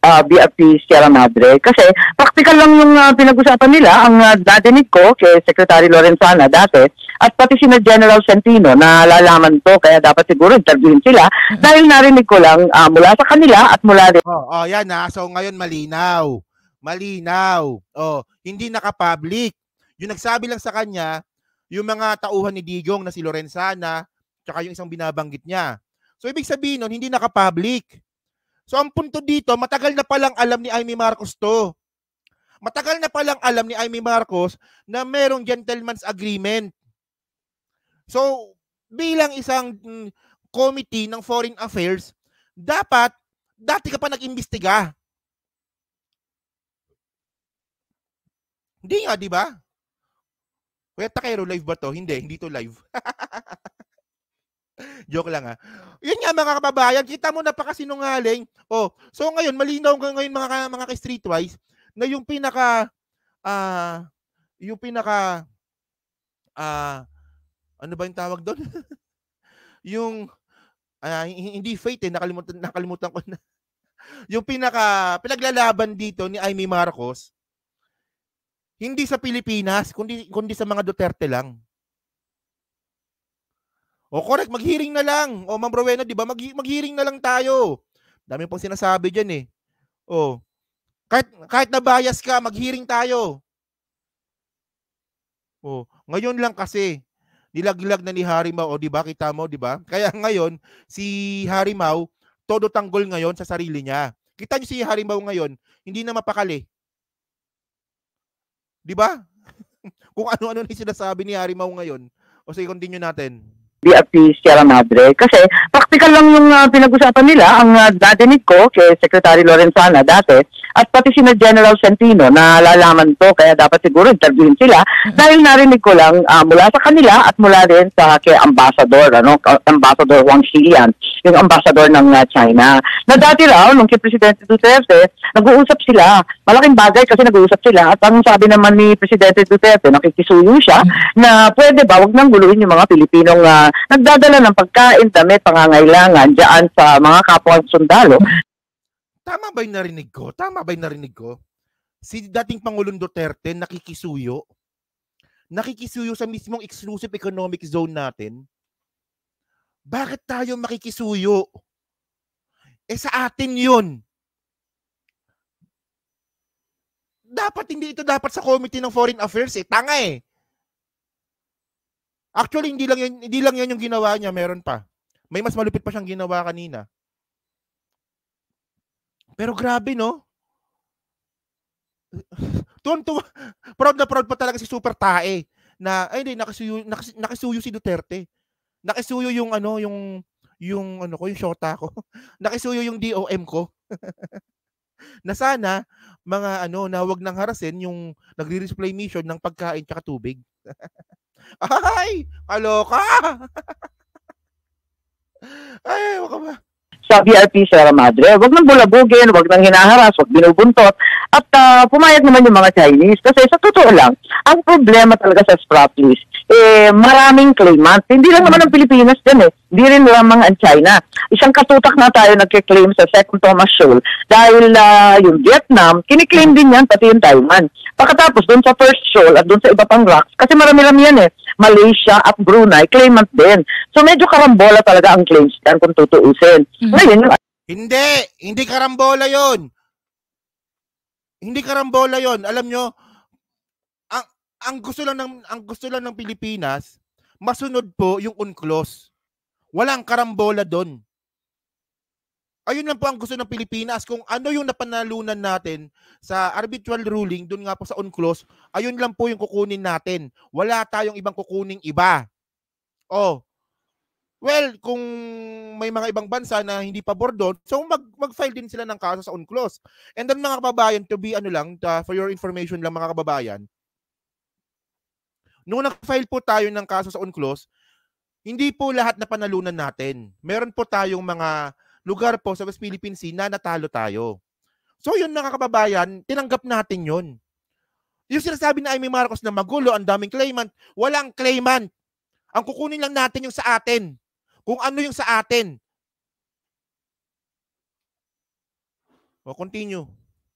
uh, BRP Sierra Madre. Kasi practical lang yung uh, pinag-usapan nila. Ang uh, nadinig ko kay Secretary Lorenzana dati at pati si General Santino na lalaman to kaya dapat siguro interviewin sila mm-hmm. dahil narinig ko lang uh, mula sa kanila at mula rin. Oh, oh yan na. Ah. So ngayon malinaw. Malinaw. Oh, hindi naka-public. Yung nagsabi lang sa kanya, yung mga tauhan ni Digong na si Lorenzana, tsaka yung isang binabanggit niya. So ibig sabihin nun, hindi naka-public. So ang punto dito, matagal na palang alam ni Amy Marcos to. Matagal na palang alam ni Amy Marcos na merong gentleman's agreement. So bilang isang mm, committee ng foreign affairs, dapat dati ka pa nag-imbestiga. Hindi nga, di ba? Kuya Takero, live ba to? Hindi, hindi to live. Joke lang ha. Ah. Yun nga mga kababayan, kita mo napakasinungaling. Oh, so ngayon malinaw ngayon mga mga ka-streetwise na yung pinaka ah uh, yung pinaka ah uh, ano ba yung tawag doon? yung uh, hindi fate eh, nakalimutan nakalimutan ko na. yung pinaka pinaglalaban dito ni Amy Marcos hindi sa Pilipinas, kundi kundi sa mga Duterte lang. O correct, maghiring na lang. O Ma'am Rowena, 'di ba? Mag maghiring na lang tayo. Dami pang sinasabi diyan eh. O kahit kahit na bias ka, maghiring tayo. O ngayon lang kasi nilaglag na ni Harimau. o 'di ba? Kita mo, 'di ba? Kaya ngayon si Harimau, todo tanggol ngayon sa sarili niya. Kita niyo si Harimau ngayon, hindi na mapakali. 'Di ba? Kung ano-ano na sinasabi ni Harimau ngayon. O sige, continue natin. BRP Sierra Madre. Kasi practical lang yung uh, pinag-usapan nila. Ang uh, nadinig ko kay Secretary Lorenzana dati at pati si General Centino na lalaman to kaya dapat siguro interviewin sila mm-hmm. dahil narinig ko lang uh, mula sa kanila at mula rin sa kay Ambassador, ano, Ambassador Wang Xilian yung ambassador ng uh, China. Na dati raw, nung si Presidente Duterte, nag-uusap sila. Malaking bagay kasi nag-uusap sila. At ang sabi naman ni Presidente Duterte, nakikisuyo siya, na pwede ba, wag nang guluhin yung mga Pilipinong uh, nagdadala ng pagkain, damit, pangangailangan dyan sa mga kapwa sundalo. Tama ba yung narinig ko? Tama ba yung narinig ko? Si dating Pangulong Duterte nakikisuyo. Nakikisuyo sa mismong exclusive economic zone natin bakit tayo makikisuyo? Eh sa atin yun. Dapat hindi ito dapat sa Committee ng Foreign Affairs eh. Tanga eh. Actually, hindi lang yun, hindi lang yun yung ginawa niya. Meron pa. May mas malupit pa siyang ginawa kanina. Pero grabe, no? Tonto. Proud na proud pa talaga si Super Tae na, ay hindi, nakasuyo, nakas, nakasuyo si Duterte nakisuyo yung ano, yung yung ano ko, yung shota ko. nakisuyo yung DOM ko. na sana mga ano na wag nang harasin yung nagre-display mission ng pagkain at tubig. Ay, kaloka. Ay, wag ba? sa BRP Sierra Madre. wag nang bulabugin, wag nang hinaharas, huwag binubuntot. At uh, pumayag naman yung mga Chinese. Kasi sa totoo lang, ang problema talaga sa scrap list, eh, maraming claimant. Hindi lang naman ang Pilipinas din eh. Hindi rin lamang ang China. Isang katutak na tayo nagkiklaim sa Second Thomas Shoal dahil uh, yung Vietnam, kiniklaim din yan pati yung Taiwan. Pagkatapos doon sa First Shoal at doon sa iba pang rocks, kasi marami-rami yan eh. Malaysia at Brunei, claimant din. So medyo karambola talaga ang claims yan kung tutuusin. Mm-hmm. Ngayon, yung... Hindi! Hindi karambola yon Hindi karambola yon Alam nyo, ang gusto lang ng ang gusto lang ng Pilipinas, masunod po yung UNCLOS. Walang karambola doon. Ayun lang po ang gusto ng Pilipinas. Kung ano yung napanalunan natin sa arbitral ruling, doon nga po sa UNCLOS, ayun lang po yung kukunin natin. Wala tayong ibang kukunin iba. Oh, well, kung may mga ibang bansa na hindi pabor doon, so mag, mag-file din sila ng kaso sa UNCLOS. And then mga kababayan, to be ano lang, uh, for your information lang mga kababayan, Noong nag-file po tayo ng kaso sa UNCLOS, hindi po lahat na panalunan natin. Meron po tayong mga lugar po sa West Philippine Sea na natalo tayo. So yun mga kababayan, tinanggap natin yun. Yung sinasabi na Amy Marcos na magulo, ang daming claimant, walang claimant. Ang kukunin lang natin yung sa atin. Kung ano yung sa atin. O continue.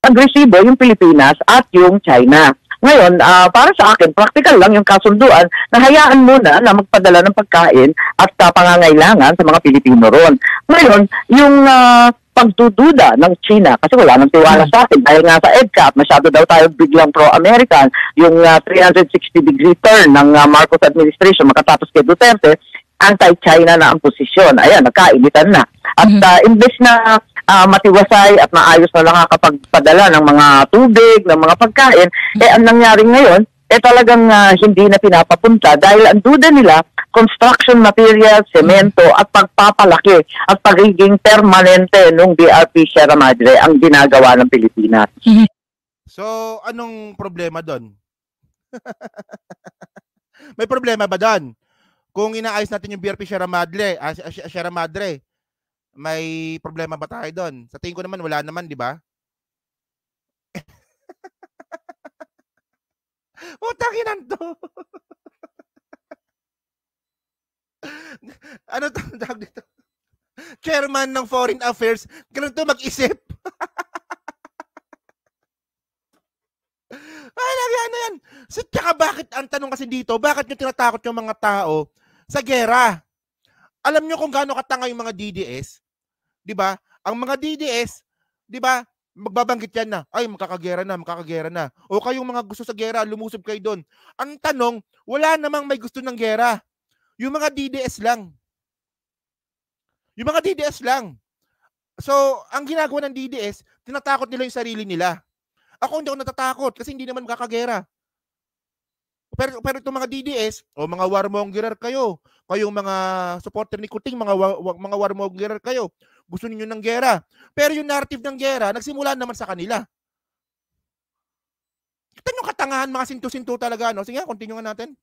Agresibo yung Pilipinas at yung China. Ngayon, uh, para sa akin, practical lang yung kasunduan na hayaan muna na magpadala ng pagkain at uh, pangangailangan sa mga Pilipino roon. Ngayon, yung uh, pagdududa ng China kasi wala nang tiwala sa atin dahil nga sa EDCA at masyado daw tayo biglang pro-American yung uh, 360 degree turn ng uh, Marcos administration makatapos kay Duterte anti-China na ang posisyon. Ayan, nakainitan na. At mm uh, imbes na uh, matiwasay at maayos na nakakapagpadala ng mga tubig, ng mga pagkain, eh ang nangyari ngayon, eh talagang uh, hindi na pinapapunta dahil ang duda nila, construction materials, semento at pagpapalaki at pagiging permanente ng BRP Sierra Madre ang ginagawa ng Pilipinas. Mm-hmm. So, anong problema doon? May problema ba doon? Kung inaayos natin yung BRP Sierra Madre, ah, Sierra Madre, may problema ba tayo doon? Sa tingin ko naman, wala naman, di ba? Putang ina to. ano to tawag dito? Chairman ng Foreign Affairs, ganun to mag-isip. Ay, lagi ano yan? So, tsaka bakit, ang tanong kasi dito, bakit nyo tinatakot yung mga tao sa gera? Alam nyo kung gaano katanga yung mga DDS? 'di ba? Ang mga DDS, 'di ba? Magbabanggit yan na, ay makakagera na, makakagera na. O kayong mga gusto sa gera, lumusob kayo doon. Ang tanong, wala namang may gusto ng gera. Yung mga DDS lang. Yung mga DDS lang. So, ang ginagawa ng DDS, tinatakot nila yung sarili nila. Ako hindi ako natatakot kasi hindi naman makakagera. Pero, pero itong mga DDS, o mga warmongerer kayo, kayong mga supporter ni Kuting, mga, wa, mga warmongerer kayo, gusto ninyo ng gera. Pero yung narrative ng gera, nagsimula naman sa kanila. Kita nyo katangahan, mga sinto-sinto talaga. No? Sige, continue nga natin.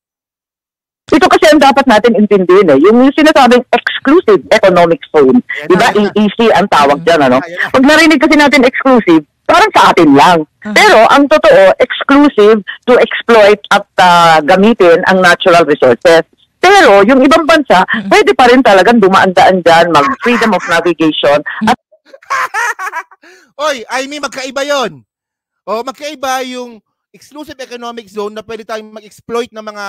Ito kasi ang dapat natin intindihin eh. Yung, sinasabing exclusive economic zone, di ba? EEC ang tawag mm, dyan, ano? Pag narinig kasi natin exclusive, parang sa atin lang. Ah. Pero ang totoo, exclusive to exploit at uh, gamitin ang natural resources. Pero yung ibang bansa, mm. pwede pa rin talagang dumaan-daan dyan, mag-freedom of navigation. At... Oy, I mean, magkaiba yon. O, magkaiba yung exclusive economic zone na pwede tayong mag-exploit ng mga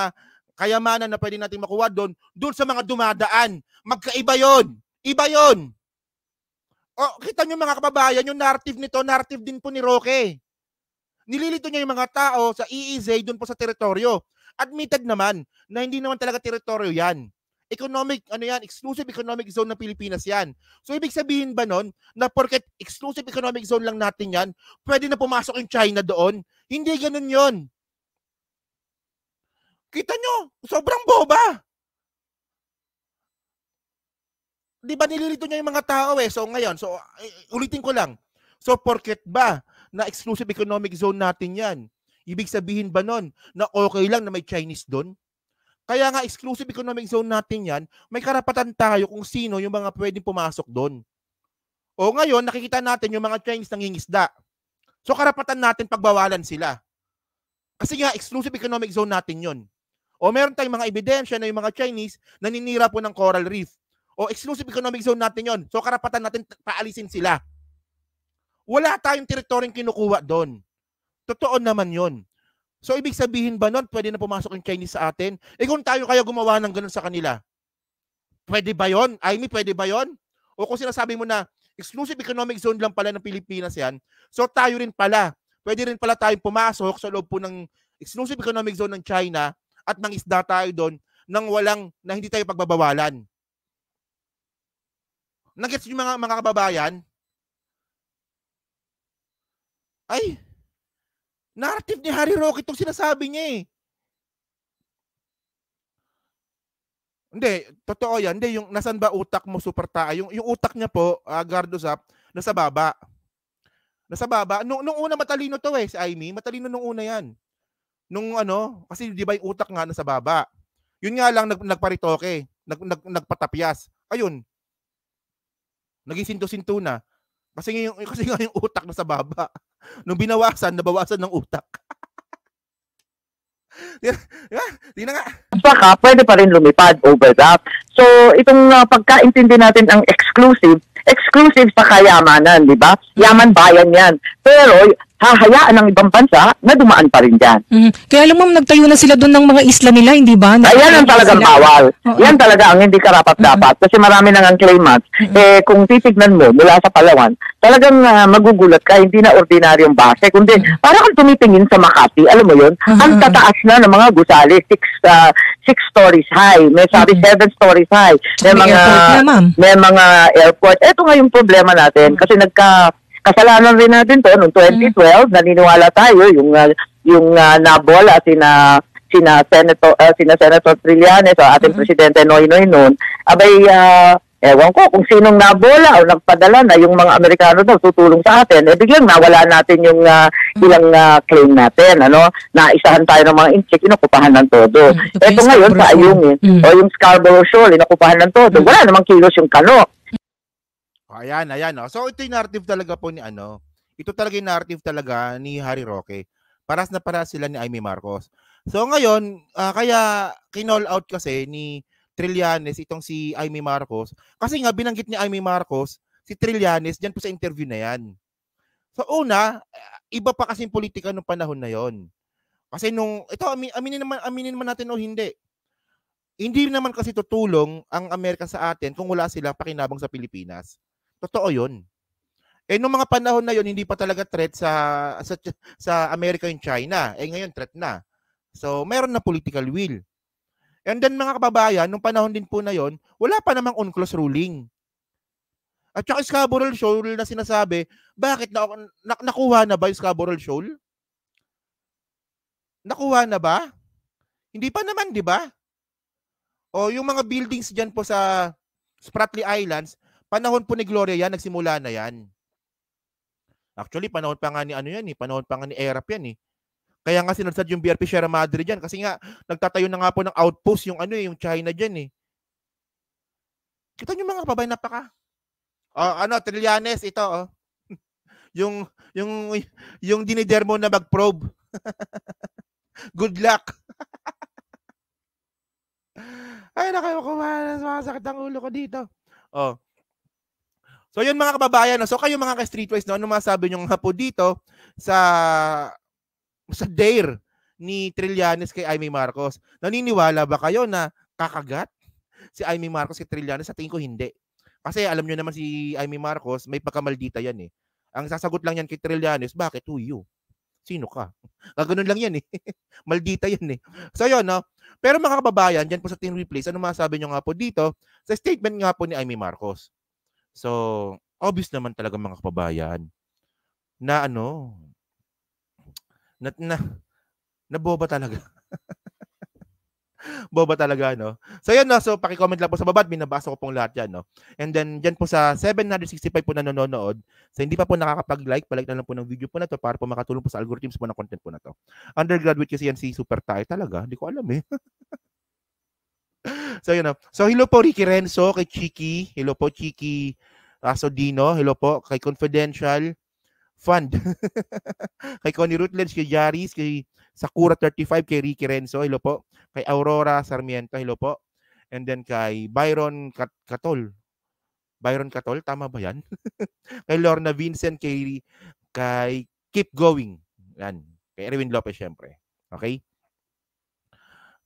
kayamanan na pwede natin makuha doon, doon sa mga dumadaan. Magkaiba yon. Iba yon. O, kita nyo mga kababayan, yung narrative nito, narrative din po ni Roque. Nililito niya yung mga tao sa EEZ doon po sa teritoryo admitted naman na hindi naman talaga teritoryo yan. Economic, ano yan, exclusive economic zone ng Pilipinas yan. So, ibig sabihin ba nun na porket exclusive economic zone lang natin yan, pwede na pumasok yung China doon? Hindi ganun yon. Kita nyo, sobrang boba. Di ba nililito niya yung mga tao eh? So ngayon, so uh, ulitin ko lang. So porket ba na exclusive economic zone natin yan? Ibig sabihin ba nun na okay lang na may Chinese doon? Kaya nga exclusive economic zone natin yan, may karapatan tayo kung sino yung mga pwedeng pumasok doon. O ngayon, nakikita natin yung mga Chinese nangingisda. So karapatan natin pagbawalan sila. Kasi nga, exclusive economic zone natin yon. O meron tayong mga ebidensya na yung mga Chinese naninira po ng coral reef. O exclusive economic zone natin yon. So karapatan natin paalisin sila. Wala tayong teritoryong kinukuha doon. Totoo naman yon. So ibig sabihin ba nun, pwede na pumasok yung Chinese sa atin? Eh kung tayo kaya gumawa ng ganun sa kanila, pwede ba yon? I mean, pwede ba yon? O kung sinasabi mo na, exclusive economic zone lang pala ng Pilipinas yan, so tayo rin pala, pwede rin pala tayong pumasok sa loob po ng exclusive economic zone ng China at ng isda tayo doon nang walang, na hindi tayo pagbabawalan. Nagets yung mga, mga kababayan? Ay, Narrative ni Harry Roque itong sinasabi niya eh. Hindi, totoo yan. Hindi, yung nasan ba utak mo, super tayo? Yung, yung utak niya po, uh, ah, guard usap, nasa baba. Nasa baba. Nung, nung una matalino to eh, si Amy. Matalino nung una yan. Nung ano, kasi di ba yung utak nga nasa baba. Yun nga lang, nag, nagparitoke. Nag, nag, nagpatapyas. Ayun. Naging sinto-sinto na. Kasi nga kasi nga yung utak na sa baba. Nung binawasan, nabawasan ng utak. di, na, di na nga. Baka pwede pa rin lumipad over that. So, itong uh, pagkaintindi natin ang exclusive, exclusive sa kayamanan, di ba? Hmm. Yaman bayan yan. Pero hahayaan ng ibang bansa na dumaan pa rin dyan. Mm-hmm. Kaya alam mo, nagtayo na sila doon ng mga isla nila, hindi ba? Nag- Ayan ang talagang sila. bawal. Uh-huh. Yan talaga ang hindi karapat-dapat mhm. uh-huh. kasi marami nang ang claimants. Uh-huh. Eh, kung titignan mo mula sa Palawan, talagang uh, magugulat ka, hindi na ordinaryong base, kundi uh-huh. parang kang tumitingin sa Makati, alam mo yun, uh-huh. ang tataas na ng mga gusali, six, uh, six stories high, may sabi uh-huh. seven stories high, may, may mga, na, may mga airport. Ito nga yung problema natin kasi nagka kasalanan rin natin to noong 2012 mm. naniniwala tayo yung uh, yung uh, nabola sina sina senator uh, sina senator Trillanes o ating mm. presidente Noy Noy noon abay uh, ewan ko kung sinong nabola o nagpadala na yung mga Amerikano daw tutulong sa atin eh biglang nawala natin yung uh, mm. ilang uh, claim natin ano na isahan tayo ng mga incheck inakupahan ng todo mm. ito ngayon sa Ayungin mm. o yung Scarborough Shoal inakupahan ng todo mm. wala namang kilos yung kano Oh, ayan, ayan. Oh. So ito yung narrative talaga po ni ano. Ito talaga yung narrative talaga ni Harry Roque. Paras na para sila ni Amy Marcos. So ngayon, uh, kaya kinall out kasi ni Trillanes itong si Amy Marcos. Kasi nga binanggit ni Amy Marcos si Trillanes diyan po sa interview na yan. So una, eh, iba pa kasi politika nung panahon na yon. Kasi nung ito aminin naman aminin naman natin o hindi. Hindi naman kasi tutulong ang Amerika sa atin kung wala silang pakinabang sa Pilipinas. Totoo yun. Eh, nung mga panahon na yon hindi pa talaga threat sa, sa, sa America yung China. Eh, ngayon, threat na. So, meron na political will. And then, mga kababayan, nung panahon din po na yon wala pa namang unclos ruling. At saka Scarborough Shoal na sinasabi, bakit na, na, nakuha na ba yung Scarborough Shoal? Nakuha na ba? Hindi pa naman, di ba? O yung mga buildings diyan po sa Spratly Islands, Panahon po ni Gloria yan, nagsimula na yan. Actually, panahon pa nga ni ano yan eh, panahon pa nga ni Erap yan eh. Kaya nga sinadsad yung BRP Sierra Madre dyan kasi nga nagtatayo na nga po ng outpost yung ano eh, yung China dyan eh. Kita nyo mga kapabay, napaka. Uh, ano, Trillanes, ito oh. yung, yung, yung dinidermo na mag-probe. Good luck. Ay, nakakuha na sumasakit ang ulo ko dito. Oh. So yun mga kababayan, no? so kayo mga ka-streetwise, no? ano masabi nyo nga po dito sa sa dare ni Trillanes kay Aimee Marcos? Naniniwala ba kayo na kakagat si Aimee Marcos kay Trillanes? Sa tingin ko hindi. Kasi alam nyo naman si Aimee Marcos, may pagkamaldita yan eh. Ang sasagot lang yan kay Trillanes, bakit who you? Sino ka? Ah, Ganoon lang yan eh. Maldita yan eh. So yun, no? Pero mga kababayan, dyan po sa team replays, ano masabi nyo nga po dito sa statement nga po ni Aimee Marcos? So, obvious naman talaga mga kababayan na ano, na, na, na boba talaga. boba talaga, no? So, yun, no? So, pakicomment lang po sa baba at binabasa ko pong lahat yan, no? And then, dyan po sa 765 po na nanonood, so hindi pa po nakakapag-like, palike na lang po ng video po na to para po makatulong po sa algorithms po ng content po na to. Undergraduate kasi yan si Super Tayo talaga. Hindi ko alam, eh. So, you know. So, hello po Ricky Renzo, kay Chiki. Hello po Chiki Rasodino. Hello po kay Confidential Fund. kay Connie Rutledge, kay Jaris, kay Sakura 35, kay Ricky Renzo. Hello po. Kay Aurora Sarmiento. Hello po. And then kay Byron Kat Katol. Byron Katol, tama ba yan? kay Lorna Vincent, kay, kay Keep Going. Yan. Kay Erwin Lopez, syempre. Okay?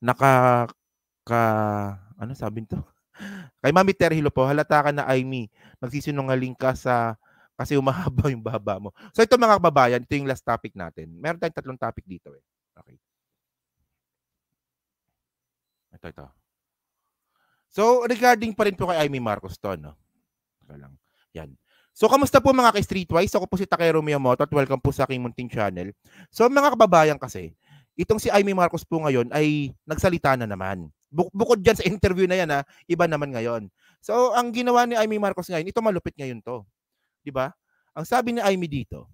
Naka ka ano sabi nito? Kay Mami Terhilo po, halata ka na Aimee. Nagsisinungaling ka sa kasi umahaba yung baba mo. So ito mga kababayan, ito yung last topic natin. Meron tayong tatlong topic dito eh. Okay. Ito, ito. So regarding pa rin po kay Aimee Marcos to, no? Saka lang. Yan. So, kamusta po mga ka-streetwise? Ako po si Takero Miyamoto at welcome po sa aking Munting Channel. So, mga kababayan kasi, itong si Aimee Marcos po ngayon ay nagsalita na naman bukod dyan sa interview na yan, ha, iba naman ngayon. So, ang ginawa ni Amy Marcos ngayon, ito malupit ngayon to. Di ba? Ang sabi ni Amy dito,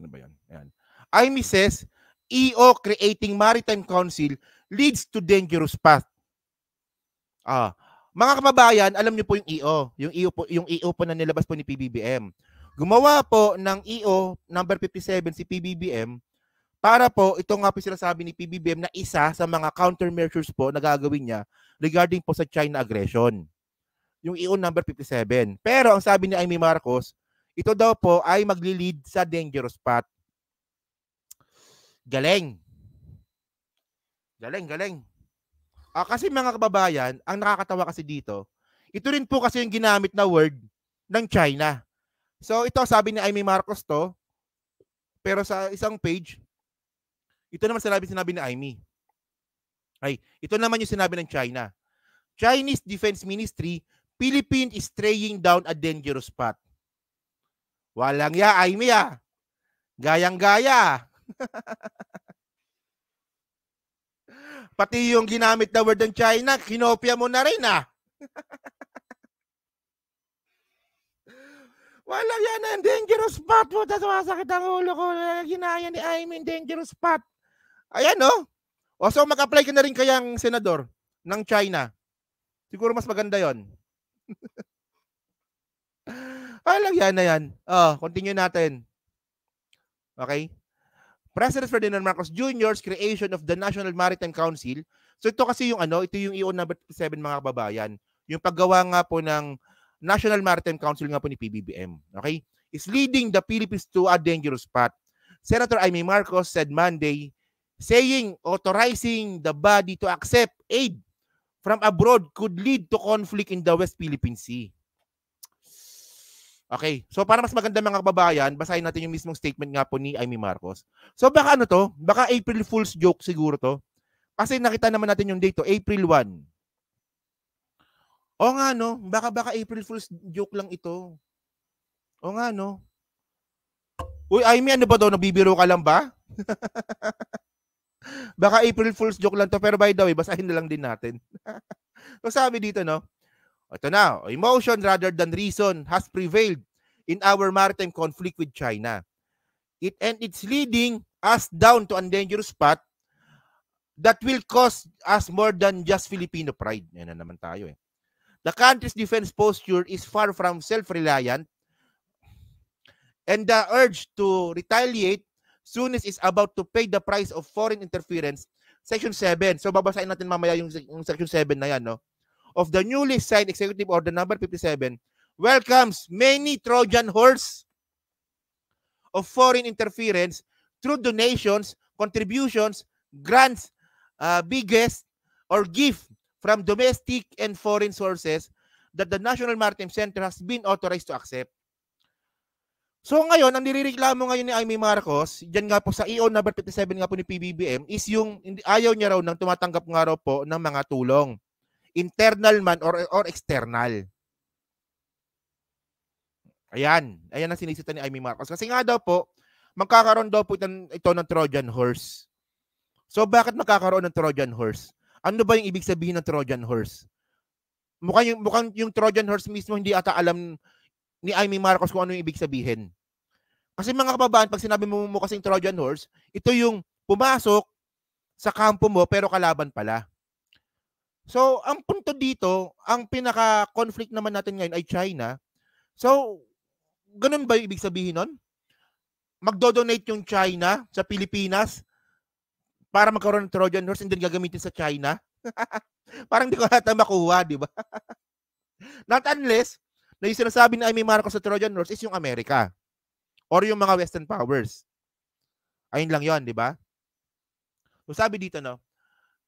ano ba yan? Ayan. Amy says, EO creating Maritime Council leads to dangerous path. Ah, mga kababayan, alam niyo po yung EO, yung EO po, yung EO po na nilabas po ni PBBM. Gumawa po ng EO number 57 si PBBM para po, ito nga po sila sabi ni PBBM na isa sa mga countermeasures po na gagawin niya regarding po sa China aggression. Yung EO number 57. Pero ang sabi ni Amy Marcos, ito daw po ay magli-lead sa dangerous path. Galeng. Galeng, galeng. Ah, kasi mga kababayan, ang nakakatawa kasi dito, ito rin po kasi yung ginamit na word ng China. So ito sabi ni Amy Marcos to, pero sa isang page, ito naman sinabi, sinabi ni Amy. Ay, ito naman yung sinabi ng China. Chinese Defense Ministry, Philippines is straying down a dangerous path. Walang ya, Amy ah. Gayang-gaya. Pati yung ginamit na word ng China, kinopya mo na rin ah. Wala yan ang eh. dangerous spot po. Tapos masakit ang ulo ko. Ginaya ni Aimee dangerous spot. Ayan, no? Oh. O, oh, so mag-apply ka na rin kayang senador ng China. Siguro mas maganda yon. Alam ah, yan na yan. Oh, continue natin. Okay? President Ferdinand Marcos Jr.'s creation of the National Maritime Council. So ito kasi yung ano, ito yung EO number 7 mga kababayan. Yung paggawa nga po ng National Maritime Council nga po ni PBBM. Okay? Is leading the Philippines to a dangerous path. Senator Amy Marcos said Monday saying authorizing the body to accept aid from abroad could lead to conflict in the West Philippine Sea. Okay. So para mas maganda mga kababayan, basahin natin yung mismong statement nga po ni Amy Marcos. So baka ano to? Baka April Fool's joke siguro to. Kasi nakita naman natin yung date to, April 1. O nga no, baka baka April Fool's joke lang ito. O nga no. Uy, Amy, ano ba daw? Nabibiro ka lang ba? Baka April Fool's joke lang to, pero by the way, basahin na lang din natin. so sabi dito, no? Ito na, oh, emotion rather than reason has prevailed in our maritime conflict with China. It and it's leading us down to a dangerous path that will cost us more than just Filipino pride. Yan na naman tayo eh. The country's defense posture is far from self-reliant and the urge to retaliate Sunis is about to pay the price of foreign interference, Section 7. So babasahin natin mamaya yung, yung Section 7 na yan, no? Of the newly signed Executive Order number 57 welcomes many Trojan horse of foreign interference through donations, contributions, grants, uh, biggest or gift from domestic and foreign sources that the National Maritime Center has been authorized to accept. So ngayon, ang nirereklamo ngayon ni Amy Marcos, diyan nga po sa EO number 57 nga po ni PBBM is yung ayaw niya raw nang tumatanggap nga raw po ng mga tulong. Internal man or or external. Ayan, ayan ang sinisita ni Amy Marcos. Kasi nga daw po, magkakaroon daw po ito, ito ng Trojan horse. So bakit magkakaroon ng Trojan horse? Ano ba yung ibig sabihin ng Trojan horse? Mukhang yung, mukhang yung Trojan horse mismo hindi ata alam ni Amy Marcos kung ano yung ibig sabihin. Kasi mga kababayan, pag sinabi mo mo kasing Trojan horse, ito yung pumasok sa kampo mo pero kalaban pala. So, ang punto dito, ang pinaka-conflict naman natin ngayon ay China. So, ganun ba yung ibig sabihin nun? Magdo-donate yung China sa Pilipinas para magkaroon ng Trojan horse and then gagamitin sa China? Parang di ko natin makuha, di ba? Not unless na yung sinasabi na ay may Marcos sa Trojan Horse is yung Amerika or yung mga Western powers. Ayun lang yon, di ba? So sabi dito, no?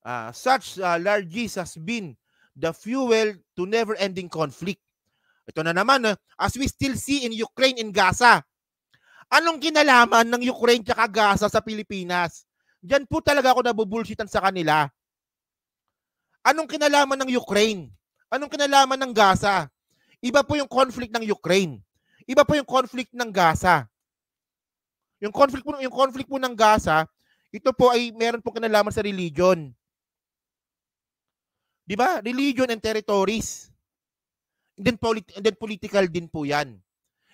Uh, such uh, largesse has been the fuel to never-ending conflict. Ito na naman, no? as we still see in Ukraine and Gaza. Anong kinalaman ng Ukraine at Gaza sa Pilipinas? Diyan po talaga ako nabubullshitan sa kanila. Anong kinalaman ng Ukraine? Anong kinalaman ng Gaza? Iba po yung conflict ng Ukraine. Iba po yung conflict ng Gaza. Yung conflict po, yung conflict po ng Gaza, ito po ay meron po kinalaman sa religion. 'Di ba? Religion and territories. And then, politi- and then political din po 'yan.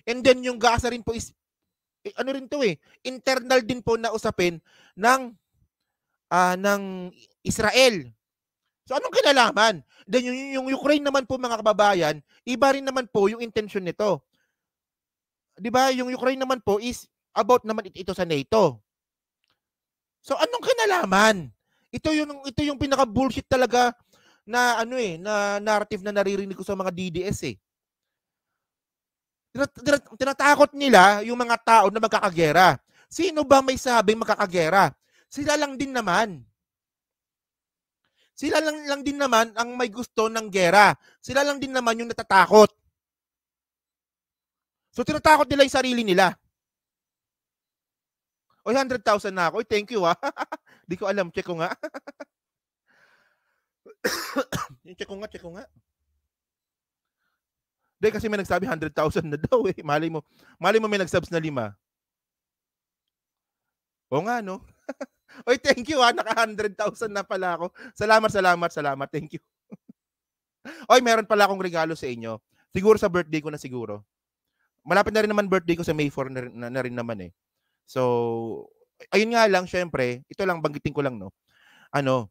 And then yung Gaza rin po is eh, ano rin 'to eh, internal din po na usapin ng uh, ng Israel So anong kinalaman? Then yung, yung Ukraine naman po mga kababayan, iba rin naman po yung intention nito. 'Di ba? Yung Ukraine naman po is about naman ito sa NATO. So anong kinalaman? Ito yung ito yung pinaka bullshit talaga na ano eh, na narrative na naririnig ko sa mga DDS eh. Tinatakot nila yung mga tao na magkakagera. Sino ba may sabing magkakagera? Sila lang din naman. Sila lang, lang din naman ang may gusto ng gera. Sila lang din naman yung natatakot. So tinatakot nila yung sarili nila. Oy, 100,000 na ako. Oy, thank you ha. Ah. Di ko alam. Check ko nga. yung check ko nga, check ko nga. Dahil kasi may nagsabi 100,000 na daw eh. Malay mo, malay mo may nagsubs na lima. O nga, no? Oy, thank you ha. Naka 100,000 na pala ako. Salamat, salamat, salamat. Thank you. Oy, meron pala akong regalo sa inyo. Siguro sa birthday ko na siguro. Malapit na rin naman birthday ko sa May 4 na, na, na rin naman eh. So, ayun nga lang, syempre, ito lang, banggitin ko lang, no? Ano,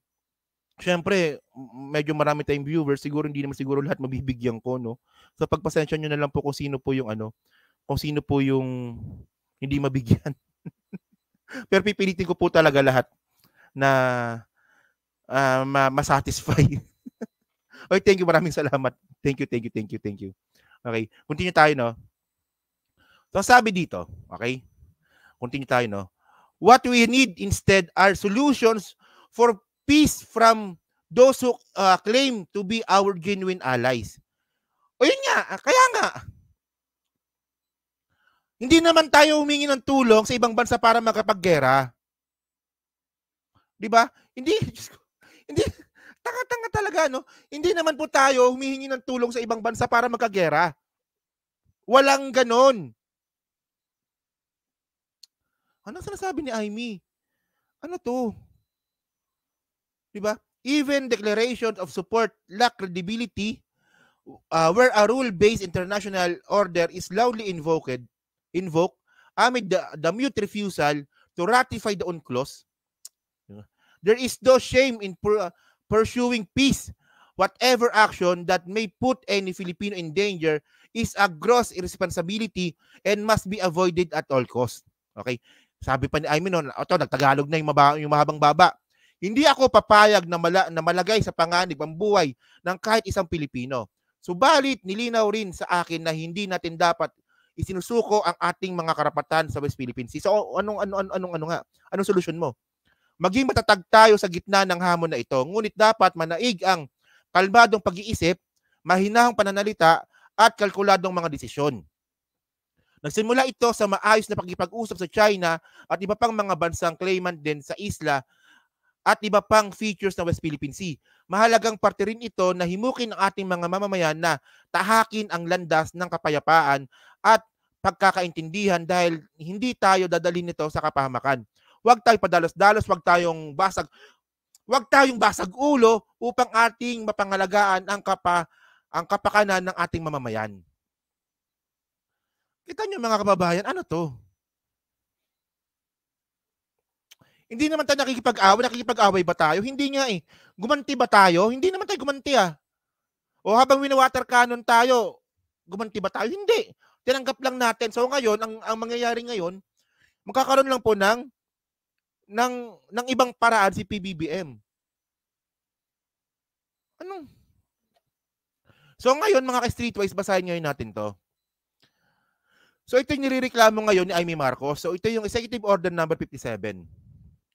syempre, medyo marami tayong viewers, siguro hindi naman siguro lahat mabibigyan ko, no? So, pagpasensya nyo na lang po kung sino po yung ano, kung sino po yung hindi mabigyan. Pero pipilitin ko po talaga lahat na uh, ma-satisfy. okay, thank you. Maraming salamat. Thank you, thank you, thank you, thank you. Okay, continue tayo, no? So, sabi dito, okay? Continue tayo, no? What we need instead are solutions for peace from those who uh, claim to be our genuine allies. O yun nga, kaya nga, hindi naman tayo humingi ng tulong sa ibang bansa para makapaggera. 'Di ba? Hindi hindi tanga-tanga talaga no. Hindi naman po tayo humihingi ng tulong sa ibang bansa para magkagera. Walang ganon. Ano sinasabi ni Amy? Ano to? 'Di ba? Even declarations of support lack credibility uh, where a rule-based international order is loudly invoked invoke amid the, the mute refusal to ratify the UNCLOS clause There is no shame in per, uh, pursuing peace. Whatever action that may put any Filipino in danger is a gross irresponsibility and must be avoided at all costs. Okay? Sabi pa ni Aimin mean, ito, nagtagalog na yung, maba, yung mahabang baba. Hindi ako papayag na, mala, na malagay sa panganib ang buhay ng kahit isang Pilipino. Subalit, nilinaw rin sa akin na hindi natin dapat isinusuko ang ating mga karapatan sa West Philippine Sea. So anong anong anong anong ano nga? Anong solusyon mo? Maging matatag tayo sa gitna ng hamon na ito. Ngunit dapat manaig ang kalmadong pag-iisip, mahinahong pananalita at kalkuladong mga desisyon. Nagsimula ito sa maayos na pagkipag-usap sa China at iba pang mga bansang claimant din sa isla at iba pang features ng West Philippine Sea. Mahalagang parte rin ito na himukin ang ating mga mamamayan na tahakin ang landas ng kapayapaan at pagkakaintindihan dahil hindi tayo dadalhin nito sa kapahamakan. Huwag tayong padalos-dalos, huwag tayong basag huwag tayong basag ulo upang ating mapangalagaan ang kapa ang kapakanan ng ating mamamayan. Kita niyo mga kababayan, ano to? Hindi naman tayo nakikipag-away, nakikipag-away ba tayo? Hindi nga eh. Gumanti ba tayo? Hindi naman tayo gumanti ah. O habang winawater cannon tayo, gumanti ba tayo? Hindi tinanggap lang natin. So ngayon, ang, ang mangyayari ngayon, magkakaroon lang po ng ng ng ibang paraan si PBBM. Ano? So ngayon mga ka-streetwise, basahin ngayon natin to. So ito yung nirereklamo ngayon ni Amy Marcos. So ito yung Executive Order number 57.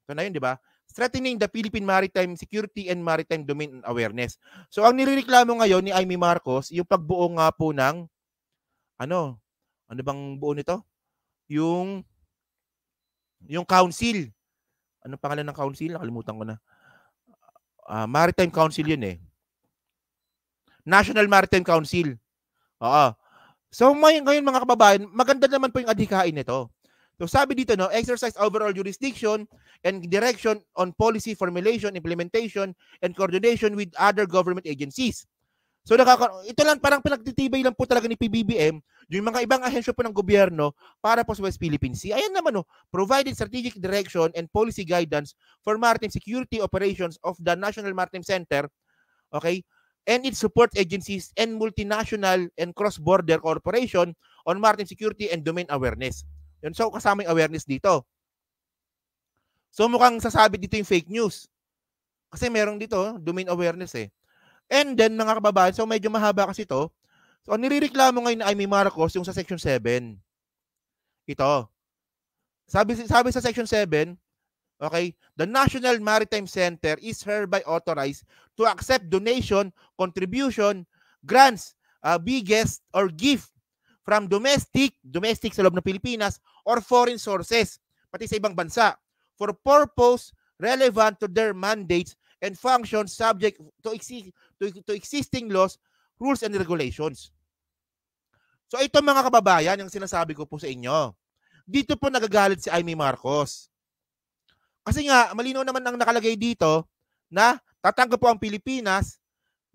So na yun, di ba? Threatening the Philippine Maritime Security and Maritime Domain Awareness. So ang nirereklamo ngayon ni Amy Marcos, yung pagbuo nga po ng ano, ano bang buo nito? Yung yung council. Anong pangalan ng council? Nakalimutan ko na. Uh, Maritime Council yun eh. National Maritime Council. Oo. So may, ngayon mga kababayan, maganda naman po yung adhikain nito. So sabi dito no, exercise overall jurisdiction and direction on policy formulation, implementation, and coordination with other government agencies. So nakaka ito lang parang pinagtitibay lang po talaga ni PBBM yung mga ibang ahensya po ng gobyerno para po sa West Philippine Sea. Ayan naman, no, oh, provided strategic direction and policy guidance for maritime security operations of the National Maritime Center, okay, and its support agencies and multinational and cross-border corporation on maritime security and domain awareness. Yun, so kasama yung awareness dito. So mukhang sasabi dito yung fake news. Kasi meron dito, oh, domain awareness eh. And then mga kababayan, so medyo mahaba kasi to. So, ang nirireklamo ngayon ay may Marcos, yung sa Section 7. Ito. Sabi, sabi sa Section 7, okay, the National Maritime Center is hereby authorized to accept donation, contribution, grants, uh, biggest or gift from domestic, domestic sa loob ng Pilipinas, or foreign sources, pati sa ibang bansa, for purpose relevant to their mandates and functions subject to, exi- to, to existing laws, rules, and regulations. So ito mga kababayan, yung sinasabi ko po sa inyo. Dito po nagagalit si Amy Marcos. Kasi nga, malino naman ang nakalagay dito na tatanggap po ang Pilipinas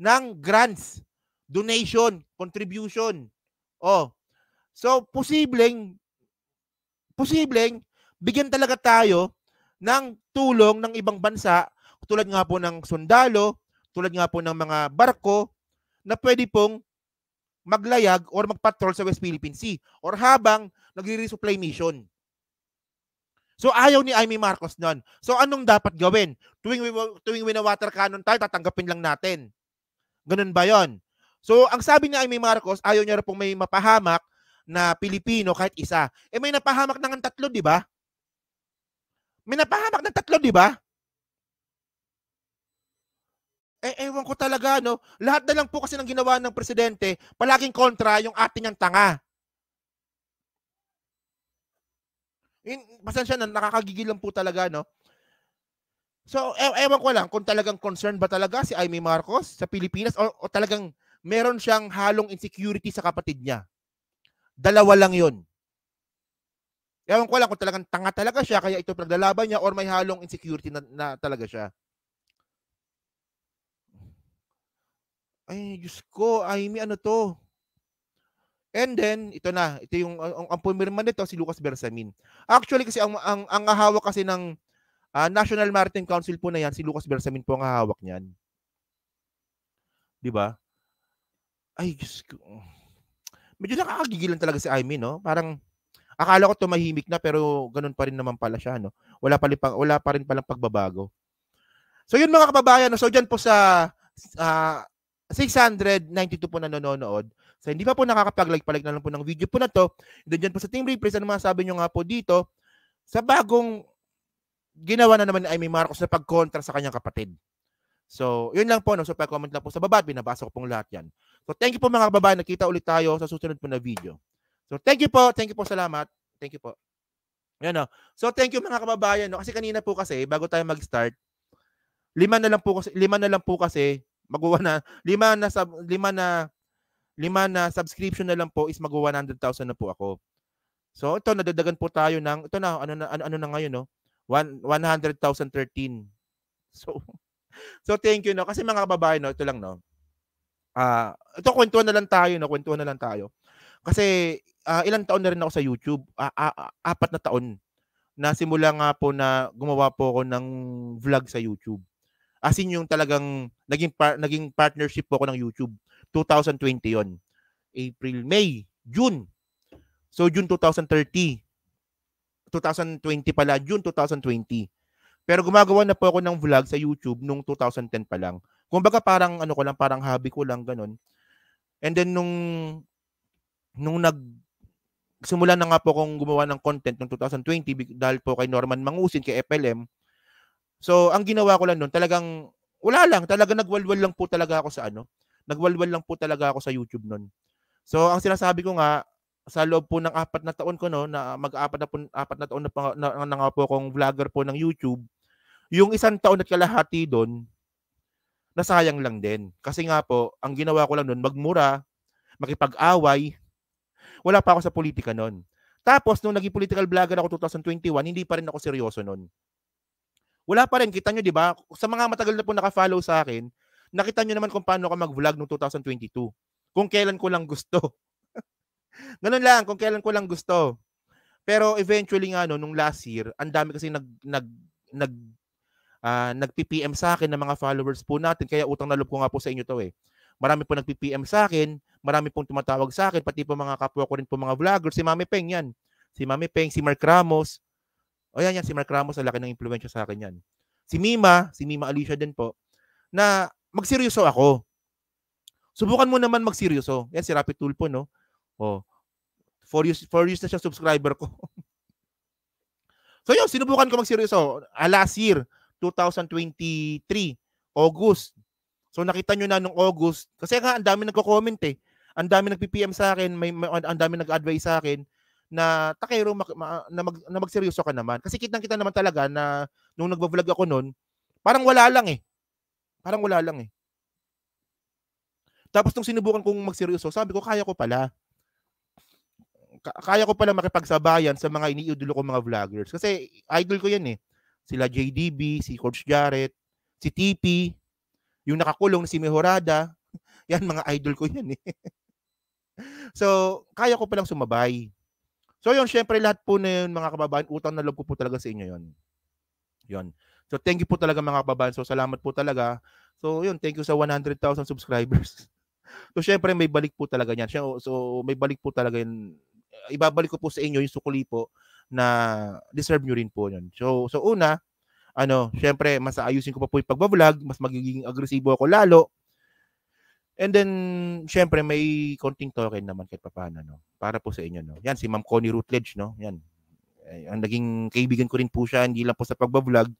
ng grants, donation, contribution. Oh. So, posibleng, posibleng, bigyan talaga tayo ng tulong ng ibang bansa, tulad nga po ng sundalo, tulad nga po ng mga barko, na pwede pong maglayag or magpatrol sa West Philippine Sea or habang nagre-resupply mission. So ayaw ni Amy Marcos noon. So anong dapat gawin? Tuwing, we, tuwing we na water cannon tayo, tatanggapin lang natin. Ganun ba yon? So ang sabi ni Amy Marcos, ayaw niya pong may mapahamak na Pilipino kahit isa. Eh may napahamak na ng tatlo, di ba? May napahamak ng tatlo, di ba? Eh, ewan ko talaga, no? Lahat na lang po kasi ng ginawa ng presidente, palaging kontra yung ating ang tanga. In, pasensya na, nakakagigil lang po talaga, no? So, e- ewan ko lang kung talagang concerned ba talaga si Amy Marcos sa Pilipinas o, o talagang meron siyang halong insecurity sa kapatid niya. Dalawa lang yun. Ewan ko lang kung talagang tanga talaga siya kaya ito pinaglalaban niya or may halong insecurity na, na talaga siya. ay, Diyos ko, ay, may ano to. And then, ito na, ito yung, ang, ang pumirma nito, si Lucas Bersamin. Actually, kasi ang, ang, ang hawak kasi ng uh, National Maritime Council po na yan, si Lucas Bersamin po ang hawak niyan. Di ba? Ay, Diyos ko. Medyo nakakagigilan talaga si Aimee, no? Parang, akala ko tumahimik na, pero ganun pa rin naman pala siya, no? Wala pa rin, pa, wala pa rin palang pagbabago. So, yun mga kababayan, no? so dyan po sa uh, 692 po nanonood. So hindi pa po nakakapag-like-palik na lang po ng video po na to. Then dyan po sa Team Replays, ano masabi nyo nga po dito sa bagong ginawa na naman ni Amy Marcos na pagkontra sa kanyang kapatid. So, yun lang po. No? So, pa-comment lang po sa baba at binabasa ko pong lahat yan. So, thank you po mga kababayan. Nakita ulit tayo sa susunod po na video. So, thank you po. Thank you po. Salamat. Thank you po. Yan no. So, thank you mga kababayan. No? Kasi kanina po kasi, bago tayo mag-start, lima na lang po kasi, lima na lang po kasi Mag-100 na lima na sub, lima na lima na subscription na lang po is mag-100,000 na po ako. So ito nadadagan po tayo ng ito na ano na ano, ano na ngayon no. 100,013. So So thank you no kasi mga kababayan no ito lang no. Ah, uh, ito kwentuhan na lang tayo no, kwentuhan na lang tayo. Kasi uh, ilang taon na rin ako sa YouTube, uh, uh, apat na taon na simula nga po na gumawa po ako ng vlog sa YouTube. As in yung talagang naging par- naging partnership po ako ng YouTube. 2020 yon. April, May, June. So June 2030. 2020 pala, June 2020. Pero gumagawa na po ako ng vlog sa YouTube nung 2010 pa lang. Kumbaga parang ano ko lang, parang hobby ko lang ganun. And then nung nung nag simula na nga po akong gumawa ng content nung 2020 dahil po kay Norman Mangusin, kay FLM, So, ang ginawa ko lang noon, talagang, wala lang, talaga nagwalwal lang po talaga ako sa ano. Nagwalwal lang po talaga ako sa YouTube noon. So, ang sinasabi ko nga, sa loob po ng apat na taon ko no, na mag-apat na, po, apat na taon na, pa, na, na, po kong vlogger po ng YouTube, yung isang taon at kalahati doon, nasayang lang din. Kasi nga po, ang ginawa ko lang noon, magmura, makipag-away, wala pa ako sa politika noon. Tapos, nung naging political vlogger ako 2021, hindi pa rin ako seryoso noon wala pa rin. Kita nyo, di ba? Sa mga matagal na po nakafollow sa akin, nakita nyo naman kung paano ako mag-vlog noong 2022. Kung kailan ko lang gusto. Ganun lang, kung kailan ko lang gusto. Pero eventually nga no, nung last year, ang dami kasi nag nag nag uh, ah, nag-PPM sa akin ng mga followers po natin. Kaya utang na loob ko nga po sa inyo to eh. Marami po nag-PPM sa akin, marami pong tumatawag sa akin, pati po mga kapwa ko rin po mga vloggers, si Mami Peng yan. Si Mami Peng, si Mark Ramos, o yan, yan, si Mark Ramos, laki ng impluensya sa akin yan. Si Mima, si Mima Alicia din po, na magseryoso ako. Subukan mo naman magseryoso. Yan si Rapid Tool po, no? Oh. For years, for years na siya subscriber ko. so yun, sinubukan ko magseryoso. Ah, last year, 2023, August. So nakita nyo na nung August, kasi nga ang dami nagko-comment eh. Ang dami nagpi-PM sa akin, may, may ang dami nag-advise sa akin na takayro ma, na, mag, na magseryoso ka naman. Kasi kitang-kita naman talaga na nung nagvo-vlog ako noon, parang wala lang eh. Parang wala lang eh. Tapos nung sinubukan kong magseryoso, sabi ko kaya ko pala. Kaya ko pala makipagsabayan sa mga iniidolo kong mga vloggers. Kasi idol ko yan eh. Sila JDB, si Coach Jarrett, si TP, yung nakakulong na si Mejorada. Yan, mga idol ko yan eh. so, kaya ko palang sumabay. So yun, syempre lahat po na yun mga kababayan, utang na loob ko po talaga sa inyo yun. Yun. So thank you po talaga mga kababayan. So salamat po talaga. So yun, thank you sa 100,000 subscribers. so syempre may balik po talaga yan. So oh, so may balik po talaga yun. Ibabalik ko po sa inyo yung sukuli po na deserve nyo rin po yun. So, so una, ano, syempre, mas aayusin ko pa po yung pagbablog, mas magiging agresibo ako lalo, And then, syempre, may konting token naman kahit paano, no? Para po sa inyo, no? Yan, si Ma'am Connie Rutledge, no? Yan. Eh, ang naging kaibigan ko rin po siya, hindi lang po sa pagbablog,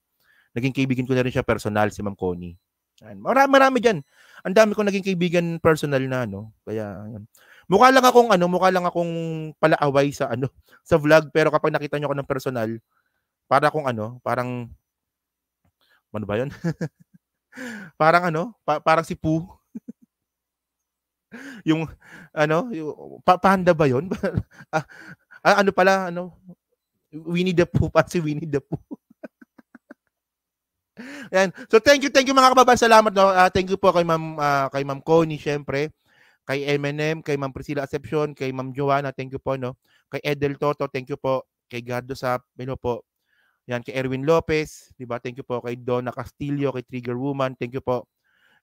naging kaibigan ko na rin siya personal, si Ma'am Connie. Yan. Marami, marami dyan. Ang dami ko naging kaibigan personal na, no? Kaya, yan. Mukha lang akong, ano, mukha lang akong palaaway sa, ano, sa vlog, pero kapag nakita nyo ako ng personal, para kung ano, parang, ano ba yun? parang ano, pa- parang si Pooh yung ano, yung, pa- panda ba 'yon? Ah, ah, ano pala ano Winnie the Pooh pa si Winnie the Pooh. Yan. So thank you, thank you mga kababayan. Salamat no. Uh, thank you po kay Ma'am uh, kay Ma'am Connie syempre, kay MNM, kay Ma'am Priscilla Acepcion, kay Ma'am Joanna, thank you po no. Kay Edel Toto, thank you po. Kay Gardo sa ano po. Yan kay Erwin Lopez, 'di ba? Thank you po kay Donna Castillo, kay Trigger Woman, thank you po.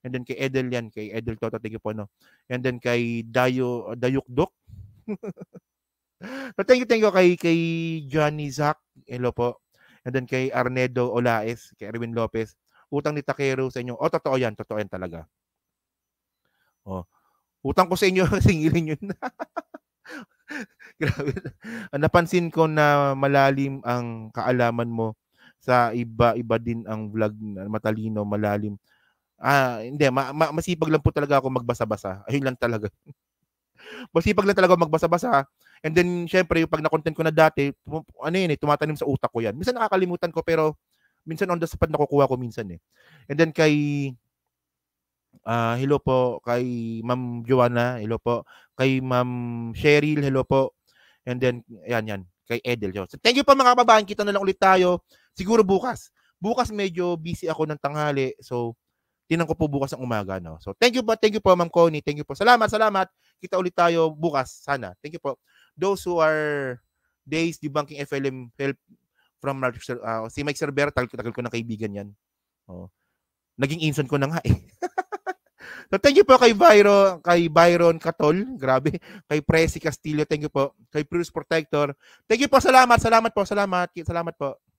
And then kay Edel yan, kay Edel po, no? And then kay Dayo, Dayukdok. so thank you, thank you kay, kay Johnny Zack. Hello po. And then kay Arnedo Olaes, kay Erwin Lopez. Utang ni Takero sa inyo. O, oh, totoo yan. Totoo yan talaga. Oh. Utang ko sa inyo, singilin yun. Grabe. Ah, napansin ko na malalim ang kaalaman mo sa iba-iba din ang vlog na matalino, malalim. Ah, hindi. Ma- ma- masipag lang po talaga ako magbasa-basa. Ayun lang talaga. masipag lang talaga ako magbasa-basa. And then, syempre, yung pag na-content ko na dati, ano yun eh, tumatanim sa utak ko yan. Minsan nakakalimutan ko, pero minsan on the spot nakukuha ko minsan eh. And then kay, uh, hello po, kay Ma'am Joanna, hello po. Kay Ma'am Cheryl, hello po. And then, ayan yan. Kay Edel. So, thank you po mga kababayan. Kita na lang ulit tayo. Siguro bukas. Bukas medyo busy ako ng tanghali. So, Tinan ko po bukas ng umaga. No? So, thank you po. Thank you po, Ma'am Connie. Thank you po. Salamat, salamat. Kita ulit tayo bukas. Sana. Thank you po. Those who are days debunking FLM help from Mark, uh, si Mike Cervera, tagal-tagal ko na kaibigan yan. Oh. Naging inson ko na nga eh. so thank you po kay Byron, kay Byron Katol, grabe, kay Presi Castillo, thank you po, kay Bruce Protector. Thank you po, salamat, salamat po, salamat, salamat po.